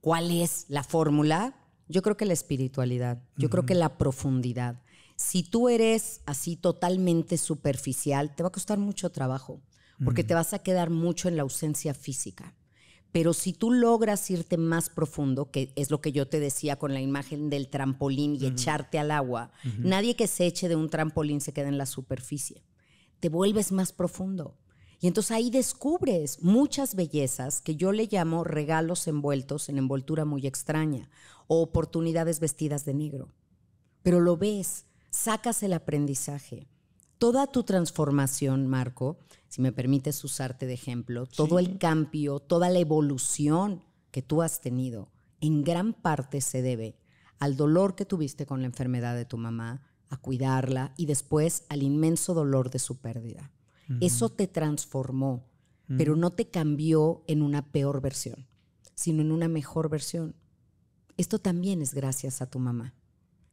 ¿cuál es la fórmula? Yo creo que la espiritualidad, yo creo que la profundidad. Si tú eres así totalmente superficial, te va a costar mucho trabajo, porque te vas a quedar mucho en la ausencia física. Pero si tú logras irte más profundo, que es lo que yo te decía con la imagen del trampolín y echarte al agua, nadie que se eche de un trampolín se queda en la superficie. Te vuelves más profundo. Y entonces ahí descubres muchas bellezas que yo le llamo regalos envueltos en envoltura muy extraña o oportunidades vestidas de negro. Pero lo ves, sacas el aprendizaje. Toda tu transformación, Marco, si me permites usarte de ejemplo, todo el cambio, toda la evolución que tú has tenido, en gran parte se debe al dolor que tuviste con la enfermedad de tu mamá, a cuidarla y después al inmenso dolor de su pérdida. Eso te transformó, pero no te cambió en una peor versión, sino en una mejor versión. Esto también es gracias a tu mamá.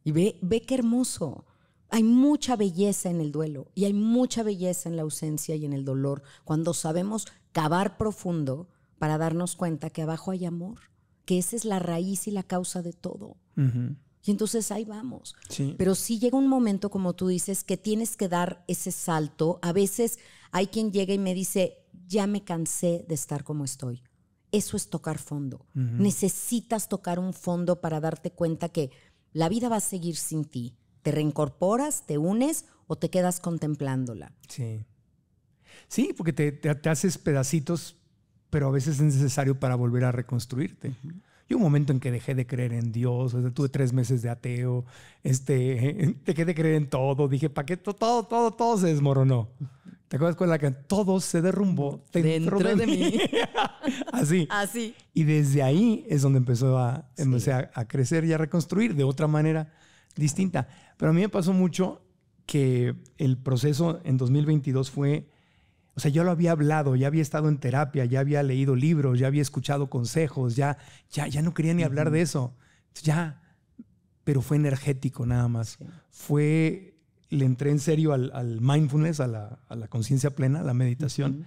Y ve qué hermoso. Hay mucha belleza en el duelo y hay mucha belleza en la ausencia y en el dolor cuando sabemos cavar profundo para darnos cuenta que abajo hay amor, que esa es la raíz y la causa de todo. Y entonces ahí vamos. Pero si llega un momento, como tú dices, que tienes que dar ese salto. A veces hay quien llega y me dice, ya me cansé de estar como estoy. Eso es tocar fondo. Necesitas tocar un fondo para darte cuenta que la vida va a seguir sin ti ¿Te reincorporas, te unes o te quedas contemplándola? Sí. Sí, porque te, haces pedacitos, pero a veces es necesario para volver a reconstruirte. Yo un momento en que dejé de creer en Dios, tuve tres meses de ateo, este, dejé de creer en todo, dije, ¿para qué? Todo, todo, todo se desmoronó. ¿Te acuerdas con la que todo se derrumbó dentro, de, mí? Así. Así. Y desde ahí es donde empezó a, a, crecer y a reconstruir de otra manera distinta. Pero a mí me pasó mucho que el proceso en 2022 fue, o sea, yo lo había hablado, ya había estado en terapia, ya había leído libros, ya había escuchado consejos, ya, ya, ya no quería ni hablar de eso. Ya, pero fue energético nada más. Fue, le entré en serio al, mindfulness, a la, conciencia plena, a la meditación,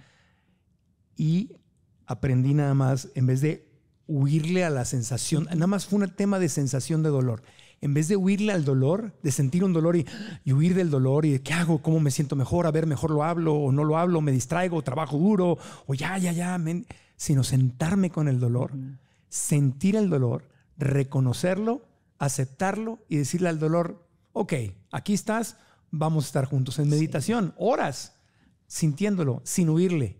y aprendí nada más, en vez de huirle a la sensación, nada más fue un tema de sensación de dolor en vez de huirle al dolor, de sentir un dolor y, huir del dolor y de qué hago, cómo me siento mejor, a ver, mejor lo hablo o no lo hablo, me distraigo, trabajo duro o ya, ya, ya, sino sentarme con el dolor, sentir el dolor, reconocerlo, aceptarlo y decirle al dolor, ok, aquí estás, vamos a estar juntos en meditación, horas, sintiéndolo, sin huirle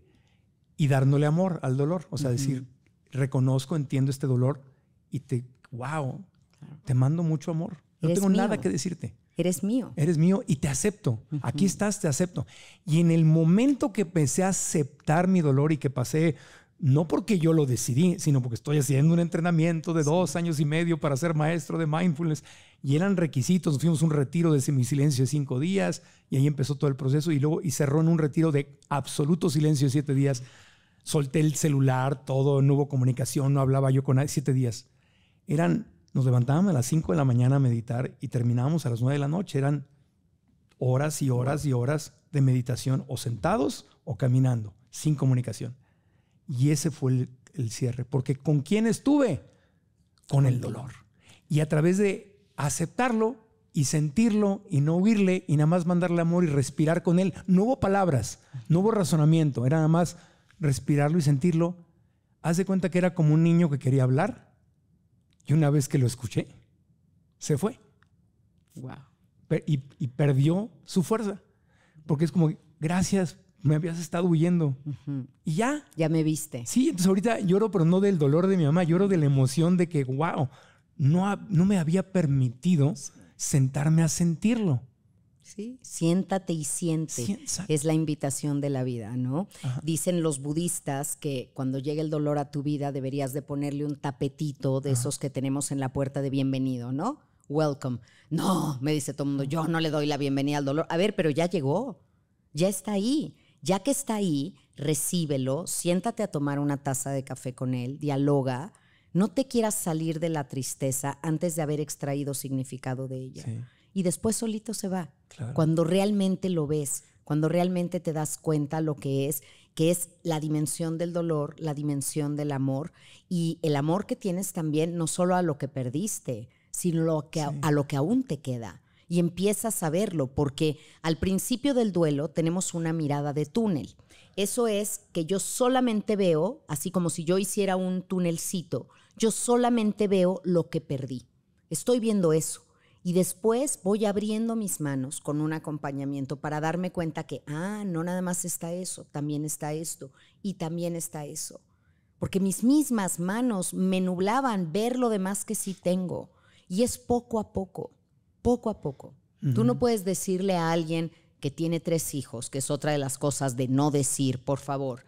y dándole amor al dolor, o sea, decir, reconozco, entiendo este dolor y te, wow, te mando mucho amor. No tengo nada que decirte. Eres mío. Eres mío y te acepto. Aquí estás, te acepto. Y en el momento que empecé a aceptar mi dolor y que pasé, no porque yo lo decidí, sino porque estoy haciendo un entrenamiento de dos años y medio para ser maestro de mindfulness y eran requisitos. fuimos un retiro de semisilencio de cinco días y ahí empezó todo el proceso y luego y cerró en un retiro de absoluto silencio de siete días. Solté el celular, todo, no hubo comunicación, no hablaba yo con nadie, siete días. Eran nos levantábamos a las 5 de la mañana a meditar y terminábamos a las 9 de la noche. Eran horas y horas y horas de meditación o sentados o caminando, sin comunicación. Y ese fue el, el cierre, porque ¿con quién estuve? Con el dolor. Y a través de aceptarlo y sentirlo y no huirle y nada más mandarle amor y respirar con él, no hubo palabras, no hubo razonamiento, era nada más respirarlo y sentirlo. Haz de cuenta que era como un niño que quería hablar una vez que lo escuché, se fue. Wow. Y, perdió su fuerza. Porque es como, gracias, me habías estado huyendo. Y ya. Ya me viste. Sí, entonces ahorita lloro, pero no del dolor de mi mamá, lloro de la emoción de que, wow, no, no me había permitido sentarme a sentirlo. Siéntate y siente. Es la invitación de la vida, ¿no? Dicen los budistas que cuando llegue el dolor a tu vida deberías de ponerle un tapetito de esos que tenemos en la puerta de bienvenido, ¿no? Welcome. No, me dice todo el mundo, yo no le doy la bienvenida al dolor. A ver, pero ya llegó, ya está ahí. Ya que está ahí, recíbelo, siéntate a tomar una taza de café con él, dialoga. No te quieras salir de la tristeza antes de haber extraído significado de ella. Y después solito se va cuando realmente lo ves, cuando realmente te das cuenta lo que es, que es la dimensión del dolor, la dimensión del amor y el amor que tienes también no solo a lo que perdiste, sino lo que, a, a, lo que aún te queda. Y empiezas a verlo, porque al principio del duelo tenemos una mirada de túnel. Eso es que yo solamente veo, así como si yo hiciera un túnelcito, yo solamente veo lo que perdí. Estoy viendo eso y después voy abriendo mis manos con un acompañamiento para darme cuenta que, ah, no nada más está eso, también está esto y también está eso. Porque mis mismas manos me nublaban ver lo demás que sí tengo. Y es poco a poco, poco a poco. Tú no puedes decirle a alguien que tiene tres hijos, que es otra de las cosas de no decir, por favor,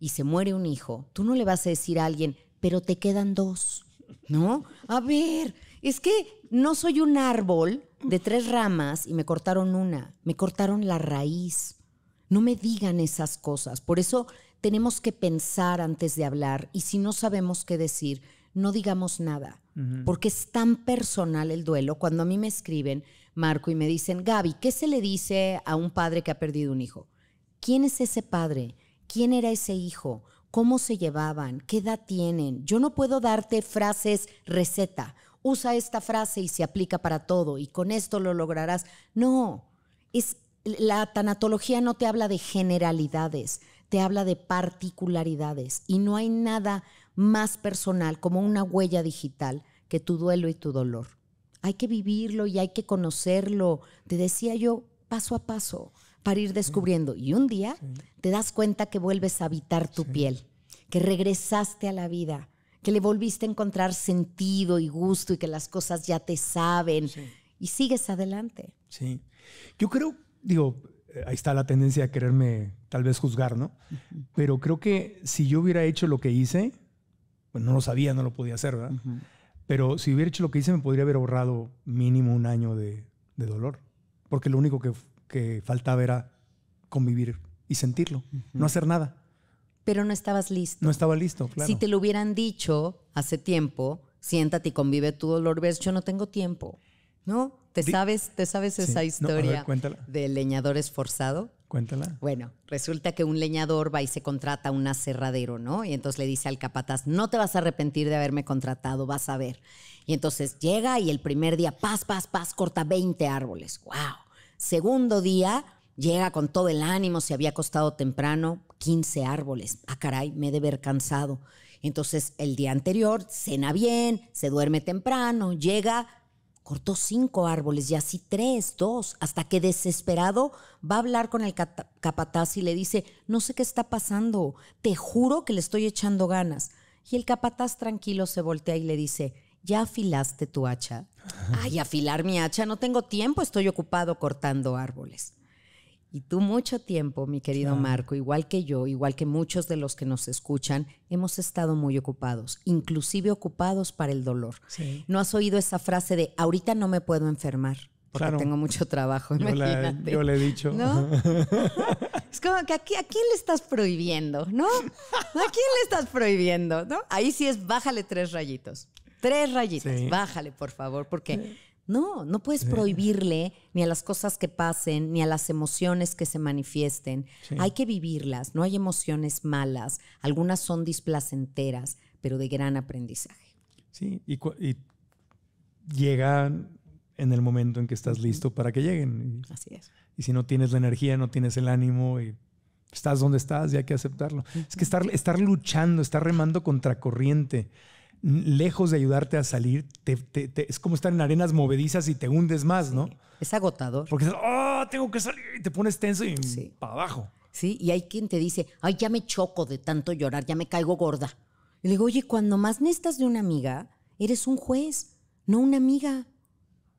y se muere un hijo. Tú no le vas a decir a alguien, pero te quedan dos. ¿No? A ver, es que no soy un árbol de tres ramas y me cortaron una, me cortaron la raíz. No me digan esas cosas. Por eso tenemos que pensar antes de hablar y si no sabemos qué decir, no digamos nada, porque es tan personal el duelo. Cuando a mí me escriben, Marco, y me dicen, Gaby, ¿qué se le dice a un padre que ha perdido un hijo? ¿Quién es ese padre? ¿Quién era ese hijo? ¿Cómo se llevaban? ¿Qué edad tienen? Yo no puedo darte frases receta usa esta frase y se aplica para todo y con esto lo lograrás. No, es, la tanatología no te habla de generalidades, te habla de particularidades y no hay nada más personal como una huella digital que tu duelo y tu dolor. Hay que vivirlo y hay que conocerlo. Te decía yo, paso a paso, para ir descubriendo. Y un día te das cuenta que vuelves a habitar tu piel, que regresaste a la vida, que le volviste a encontrar sentido y gusto y que las cosas ya te saben y sigues adelante. Sí. Yo creo, digo, ahí está la tendencia a quererme tal vez juzgar, ¿no? Pero creo que si yo hubiera hecho lo que hice, pues no lo sabía, no lo podía hacer, ¿verdad? Pero si hubiera hecho lo que hice, me podría haber ahorrado mínimo un año de, dolor. Porque lo único que, faltaba era convivir y sentirlo, no hacer nada pero no estabas listo. No estaba listo, claro. Si te lo hubieran dicho hace tiempo, siéntate y convive tu dolor, ves, yo no tengo tiempo, ¿no? ¿Te sabes, te sabes esa historia del leñador esforzado? Cuéntala. Bueno, resulta que un leñador va y se contrata a un aserradero, ¿no? Y entonces le dice al capataz, no te vas a arrepentir de haberme contratado, vas a ver. Y entonces llega y el primer día, paz, paz, paz, corta 20 árboles. ¡Wow! Segundo día, Llega con todo el ánimo, se había costado temprano, 15 árboles. Ah, caray, me he de ver cansado. Entonces, el día anterior cena bien, se duerme temprano, llega, cortó cinco árboles y así tres, dos, hasta que desesperado va a hablar con el capataz y le dice, no sé qué está pasando, te juro que le estoy echando ganas. Y el capataz tranquilo se voltea y le dice, ¿ya afilaste tu hacha? Ay, afilar mi hacha, no tengo tiempo, estoy ocupado cortando árboles. Y tú mucho tiempo, mi querido Marco, igual que yo, igual que muchos de los que nos escuchan, hemos estado muy ocupados, inclusive ocupados para el dolor. No has oído esa frase de ahorita no me puedo enfermar porque tengo mucho trabajo. Yo, yo le he dicho. Es como que ¿a quién le estás prohibiendo? ¿No? ¿A quién le estás prohibiendo? ¿No? Ahí sí es bájale tres rayitos. Tres rayitos, bájale, por favor, porque no, no puedes prohibirle ni a las cosas que pasen, ni a las emociones que se manifiesten. Hay que vivirlas, no hay emociones malas, algunas son displacenteras, pero de gran aprendizaje. Sí, y, y llegan en el momento en que estás listo para que lleguen. Así es. Y si no tienes la energía, no tienes el ánimo y estás donde estás y hay que aceptarlo. Es que estar, estar luchando, estar remando contra corriente lejos de ayudarte a salir, es como estar en arenas movedizas y te hundes más, ¿no? Es agotador. Porque oh, tengo que salir y te pones tenso y para abajo. Sí, y hay quien te dice, ay, ya me choco de tanto llorar, ya me caigo gorda. Y le digo, oye, cuando más necesitas de una amiga, eres un juez, no una amiga.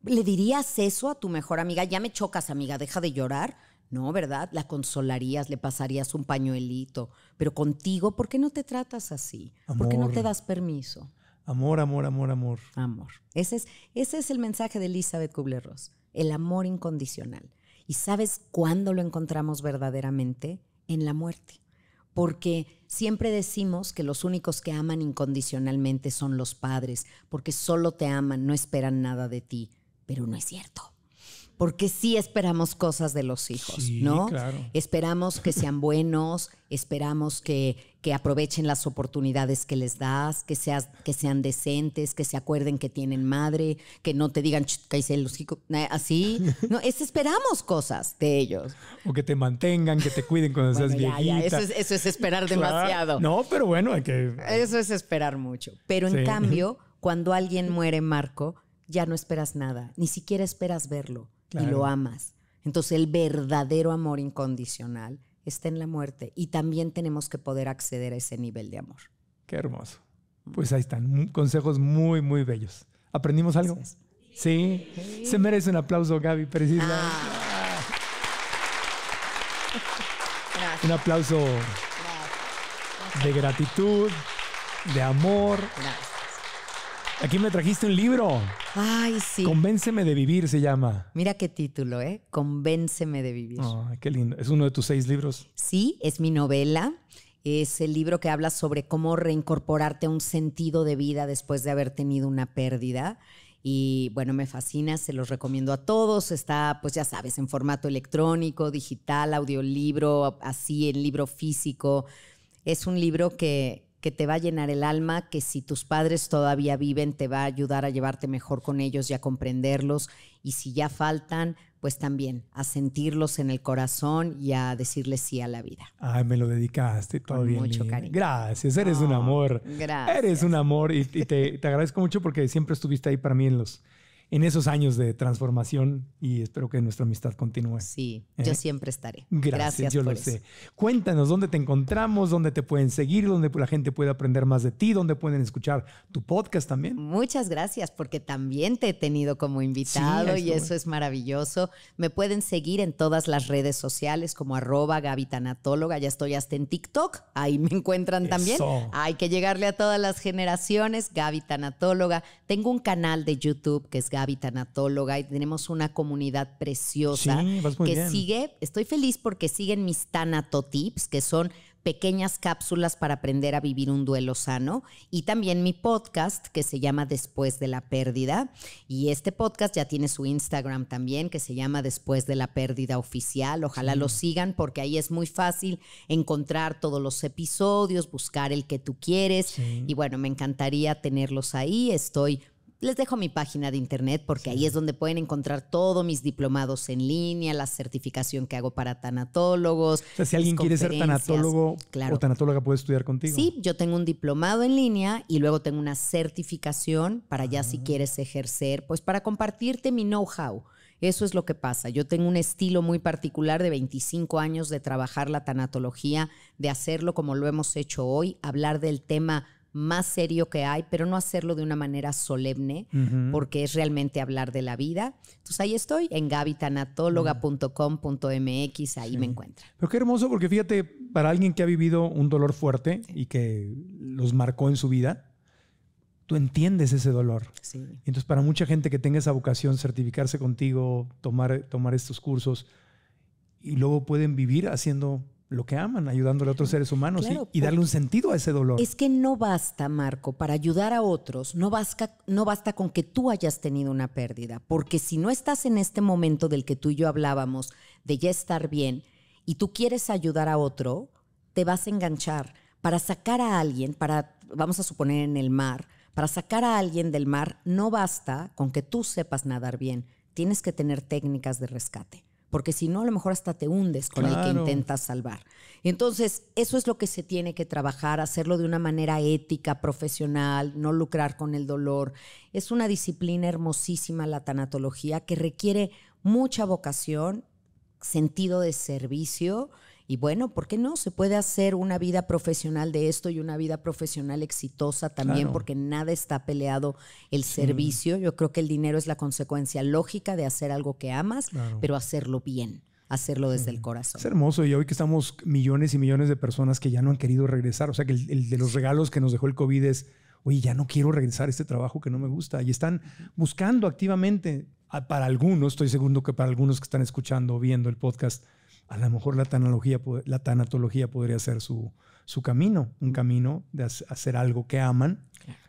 ¿Le dirías eso a tu mejor amiga? Ya me chocas, amiga, deja de llorar. ¿no? ¿Verdad? La consolarías, le pasarías un pañuelito, pero contigo, ¿por qué no te tratas así? ¿Por qué no te das permiso? Amor, amor, amor, amor. Amor. Ese es, ese es el mensaje de Elizabeth Kubler-Ross, el amor incondicional. ¿Y sabes cuándo lo encontramos verdaderamente? En la muerte. Porque siempre decimos que los únicos que aman incondicionalmente son los padres, porque solo te aman, no esperan nada de ti, pero no es cierto porque sí esperamos cosas de los hijos, ¿no? Esperamos que sean buenos, esperamos que, aprovechen las oportunidades que les das, que, que sean decentes, que se acuerden que tienen madre, que no te digan, hice los hijos, así. No, es, esperamos cosas de ellos. O que te mantengan, que te cuiden cuando seas viejita. Eso, es, esperar demasiado. No, pero bueno, hay que... Eso es esperar mucho. Pero en cambio, cuando alguien muere, Marco, ya no esperas nada, ni siquiera esperas verlo y lo amas. Entonces el verdadero amor incondicional está en la muerte y también tenemos que poder acceder a ese nivel de amor. Qué hermoso. Mm. Pues ahí están, consejos muy, muy bellos. ¿Aprendimos algo? Sí. Se merece un aplauso, Gaby, precisa. Ah. Un aplauso de gratitud, de amor. Gracias. Aquí me trajiste un libro. Ay, sí. Convénceme de vivir se llama. Mira qué título, ¿eh? Convénceme de vivir. Ay, qué lindo. ¿Es uno de tus seis libros? Sí, es mi novela. Es el libro que habla sobre cómo reincorporarte a un sentido de vida después de haber tenido una pérdida. Y bueno, me fascina, se los recomiendo a todos. Está, pues ya sabes, en formato electrónico, digital, audiolibro, así, en libro físico. Es un libro que, que te va a llenar el alma, que si tus padres todavía viven, te va a ayudar a llevarte mejor con ellos y a comprenderlos. Y si ya faltan, pues también a sentirlos en el corazón y a decirles sí a la vida. Ay, me lo dedicaste, todo Con Mucho cariño. Gracias, eres un ah, amor. Gracias. Eres un amor y, te, te, agradezco mucho porque siempre estuviste ahí para mí en los, en esos años de transformación y espero que nuestra amistad continúe. Sí, ¿Eh? yo siempre estaré. Gracias, yo lo sé. Cuéntanos dónde te encontramos, dónde te pueden seguir, dónde la gente puede aprender más de ti, dónde pueden escuchar tu podcast también. Muchas gracias, porque también te he tenido como invitado y eso es maravilloso. Me pueden seguir en todas las redes sociales como arroba gavitanatóloga. Ya estoy hasta en TikTok, ahí me encuentran también. Hay que llegarle a todas las generaciones. Gaby Tanatóloga. Tengo un canal de YouTube que es Gaby habitanatóloga tanatóloga, y tenemos una comunidad preciosa que sigue, estoy feliz porque siguen mis tanato tips que son pequeñas cápsulas para aprender a vivir un duelo sano y también mi podcast que se llama Después de la pérdida y este podcast ya tiene su Instagram también que se llama Después de la pérdida oficial. Ojalá lo sigan porque ahí es muy fácil encontrar todos los episodios, buscar el que tú quieres y bueno, me encantaría tenerlos ahí. Estoy les dejo mi página de internet porque ahí es donde pueden encontrar todos mis diplomados en línea, la certificación que hago para tanatólogos. O sea, si alguien quiere ser tanatólogo o tanatóloga, puede estudiar contigo. Sí, yo tengo un diplomado en línea y luego tengo una certificación para ya si ah. quieres ejercer, pues para compartirte mi know-how. Eso es lo que pasa. Yo tengo un estilo muy particular de 25 años de trabajar la tanatología, de hacerlo como lo hemos hecho hoy, hablar del tema más serio que hay, pero no hacerlo de una manera solemne, porque es realmente hablar de la vida. Entonces ahí estoy, en gabitanatóloga.com.mx, ahí me encuentro. Pero qué hermoso, porque fíjate, para alguien que ha vivido un dolor fuerte y que los marcó en su vida, tú entiendes ese dolor. Sí. Entonces, para mucha gente que tenga esa vocación, certificarse contigo, tomar, tomar estos cursos, y luego pueden vivir haciendo lo que aman, ayudándole a otros seres humanos y, darle un sentido a ese dolor. Es que no basta, Marco, para ayudar a otros, no basta, no basta con que tú hayas tenido una pérdida, porque si no estás en este momento del que tú y yo hablábamos, de ya estar bien, y tú quieres ayudar a otro, te vas a enganchar. Para sacar a alguien, para, vamos a suponer en el mar, para sacar a alguien del mar no basta con que tú sepas nadar bien, tienes que tener técnicas de rescate porque si no, a lo mejor hasta te hundes con el que intentas salvar. Entonces, eso es lo que se tiene que trabajar, hacerlo de una manera ética, profesional, no lucrar con el dolor. Es una disciplina hermosísima la tanatología que requiere mucha vocación, sentido de servicio y bueno, ¿por qué no? Se puede hacer una vida profesional de esto y una vida profesional exitosa también, porque nada está peleado el servicio. Yo creo que el dinero es la consecuencia lógica de hacer algo que amas, pero hacerlo bien hacerlo desde el corazón. Es hermoso y hoy que estamos millones y millones de personas que ya no han querido regresar, o sea que el, de los regalos que nos dejó el COVID es, oye, ya no quiero regresar a este trabajo que no me gusta y están buscando activamente, para algunos, estoy seguro que para algunos que están escuchando o viendo el podcast, a lo mejor la, la tanatología podría ser su, su camino, un camino de hacer algo que aman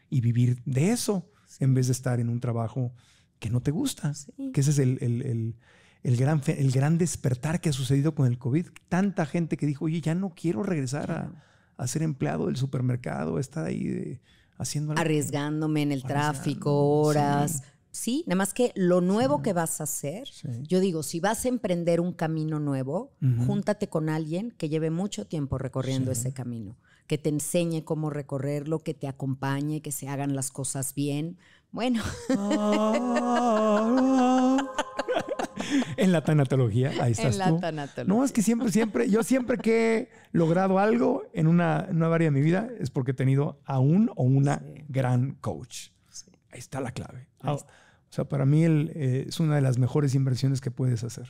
y vivir de eso, en vez de estar en un trabajo que no te gusta. Que ese es el, gran, el gran despertar que ha sucedido con el COVID. Tanta gente que dijo, oye, ya no quiero regresar a, ser empleado del supermercado, estar ahí haciendo algo Arriesgándome en el tráfico, horas. Sí, nada más que lo nuevo que vas a hacer, yo digo, si vas a emprender un camino nuevo, júntate con alguien que lleve mucho tiempo recorriendo ese camino, que te enseñe cómo recorrerlo, que te acompañe, que se hagan las cosas bien. Bueno. en la tanatología, ahí estás. En la tanatología. No, es que siempre, siempre, yo siempre que he logrado algo en una nueva área de mi vida es porque he tenido a un o una gran coach. Ahí está la clave. O sea, para mí eh, es una de las mejores inversiones que puedes hacer.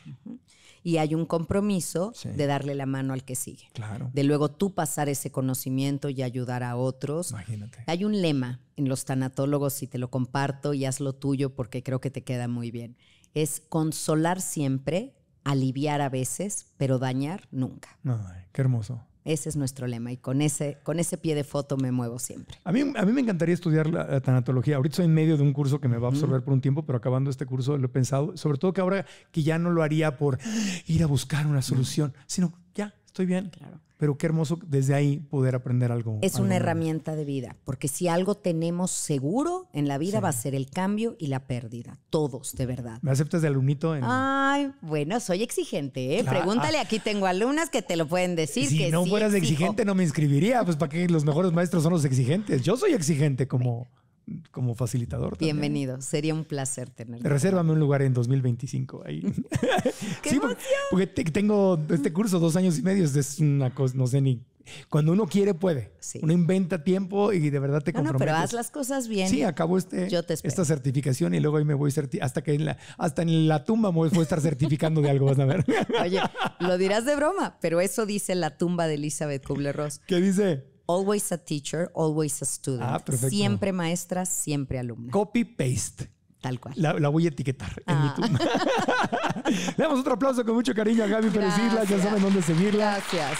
Y hay un compromiso de darle la mano al que sigue. Claro. De luego tú pasar ese conocimiento y ayudar a otros. Imagínate. Hay un lema en los tanatólogos y te lo comparto y hazlo tuyo porque creo que te queda muy bien. Es consolar siempre, aliviar a veces, pero dañar nunca. qué hermoso. Ese es nuestro lema y con ese, con ese pie de foto me muevo siempre. A mí, a mí me encantaría estudiar la, tanatología. Ahorita estoy en medio de un curso que me va a absorber por un tiempo, pero acabando este curso lo he pensado, sobre todo que ahora que ya no lo haría por ir a buscar una solución, sino ya, estoy bien. Claro. Pero qué hermoso desde ahí poder aprender algo. Es una herramienta de vida, porque si algo tenemos seguro en la vida va a ser el cambio y la pérdida. Todos, de verdad. ¿Me aceptas de alumnito? Ay, bueno, soy exigente, ¿eh? Pregúntale, aquí tengo alumnas que te lo pueden decir. Si no fueras exigente no me inscribiría, pues para qué los mejores maestros son los exigentes. Yo soy exigente como como facilitador. Bienvenido, sería un placer tenerlo. Resérvame un lugar en 2025 ahí. ¡Qué Porque, tengo este curso dos años y medio, es una cosa, no sé ni. Cuando uno quiere, puede. Uno inventa tiempo y de verdad te comprometes. pero haz las cosas bien. Sí, acabo este, Yo te esta certificación y luego ahí me voy hasta que en la, hasta en la tumba me voy a estar certificando de algo, vas a ver. Oye, lo dirás de broma, pero eso dice la tumba de Elizabeth Kubler-Ross. ¿Qué dice? Always a teacher, always a student. Ah, siempre maestra, siempre alumna. Copy paste. Tal cual. La, voy a etiquetar ah. Le damos otro aplauso con mucho cariño a Gaby decirla, Ya saben dónde seguirla. Gracias.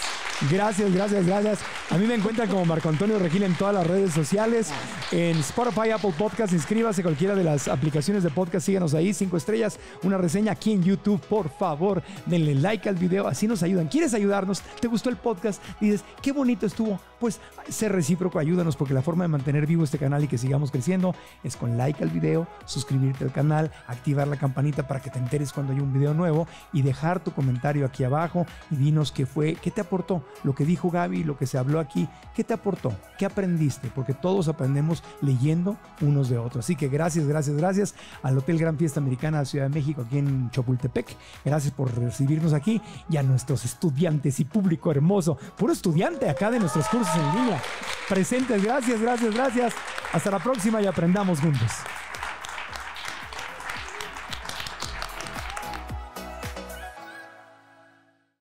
Gracias, gracias, gracias. A mí me encuentran como Marco Antonio Regil en todas las redes sociales, en Spotify, Apple Podcast. Inscríbase en cualquiera de las aplicaciones de podcast. Síganos ahí, cinco estrellas, una reseña aquí en YouTube. Por favor, denle like al video, así nos ayudan. ¿Quieres ayudarnos? ¿Te gustó el podcast? Dices, qué bonito estuvo. Pues sé recíproco, ayúdanos, porque la forma de mantener vivo este canal y que sigamos creciendo es con like al video, suscribirte al canal, activar la campanita para que te enteres cuando hay un video nuevo y dejar tu comentario aquí abajo y dinos qué fue, qué te aportó lo que dijo Gaby, lo que se habló aquí, ¿qué te aportó? ¿Qué aprendiste? Porque todos aprendemos leyendo unos de otros. Así que gracias, gracias, gracias al Hotel Gran Fiesta Americana de Ciudad de México aquí en Chapultepec. Gracias por recibirnos aquí y a nuestros estudiantes y público hermoso, puro estudiante acá de nuestros cursos en línea. Presentes, gracias, gracias, gracias. Hasta la próxima y aprendamos juntos.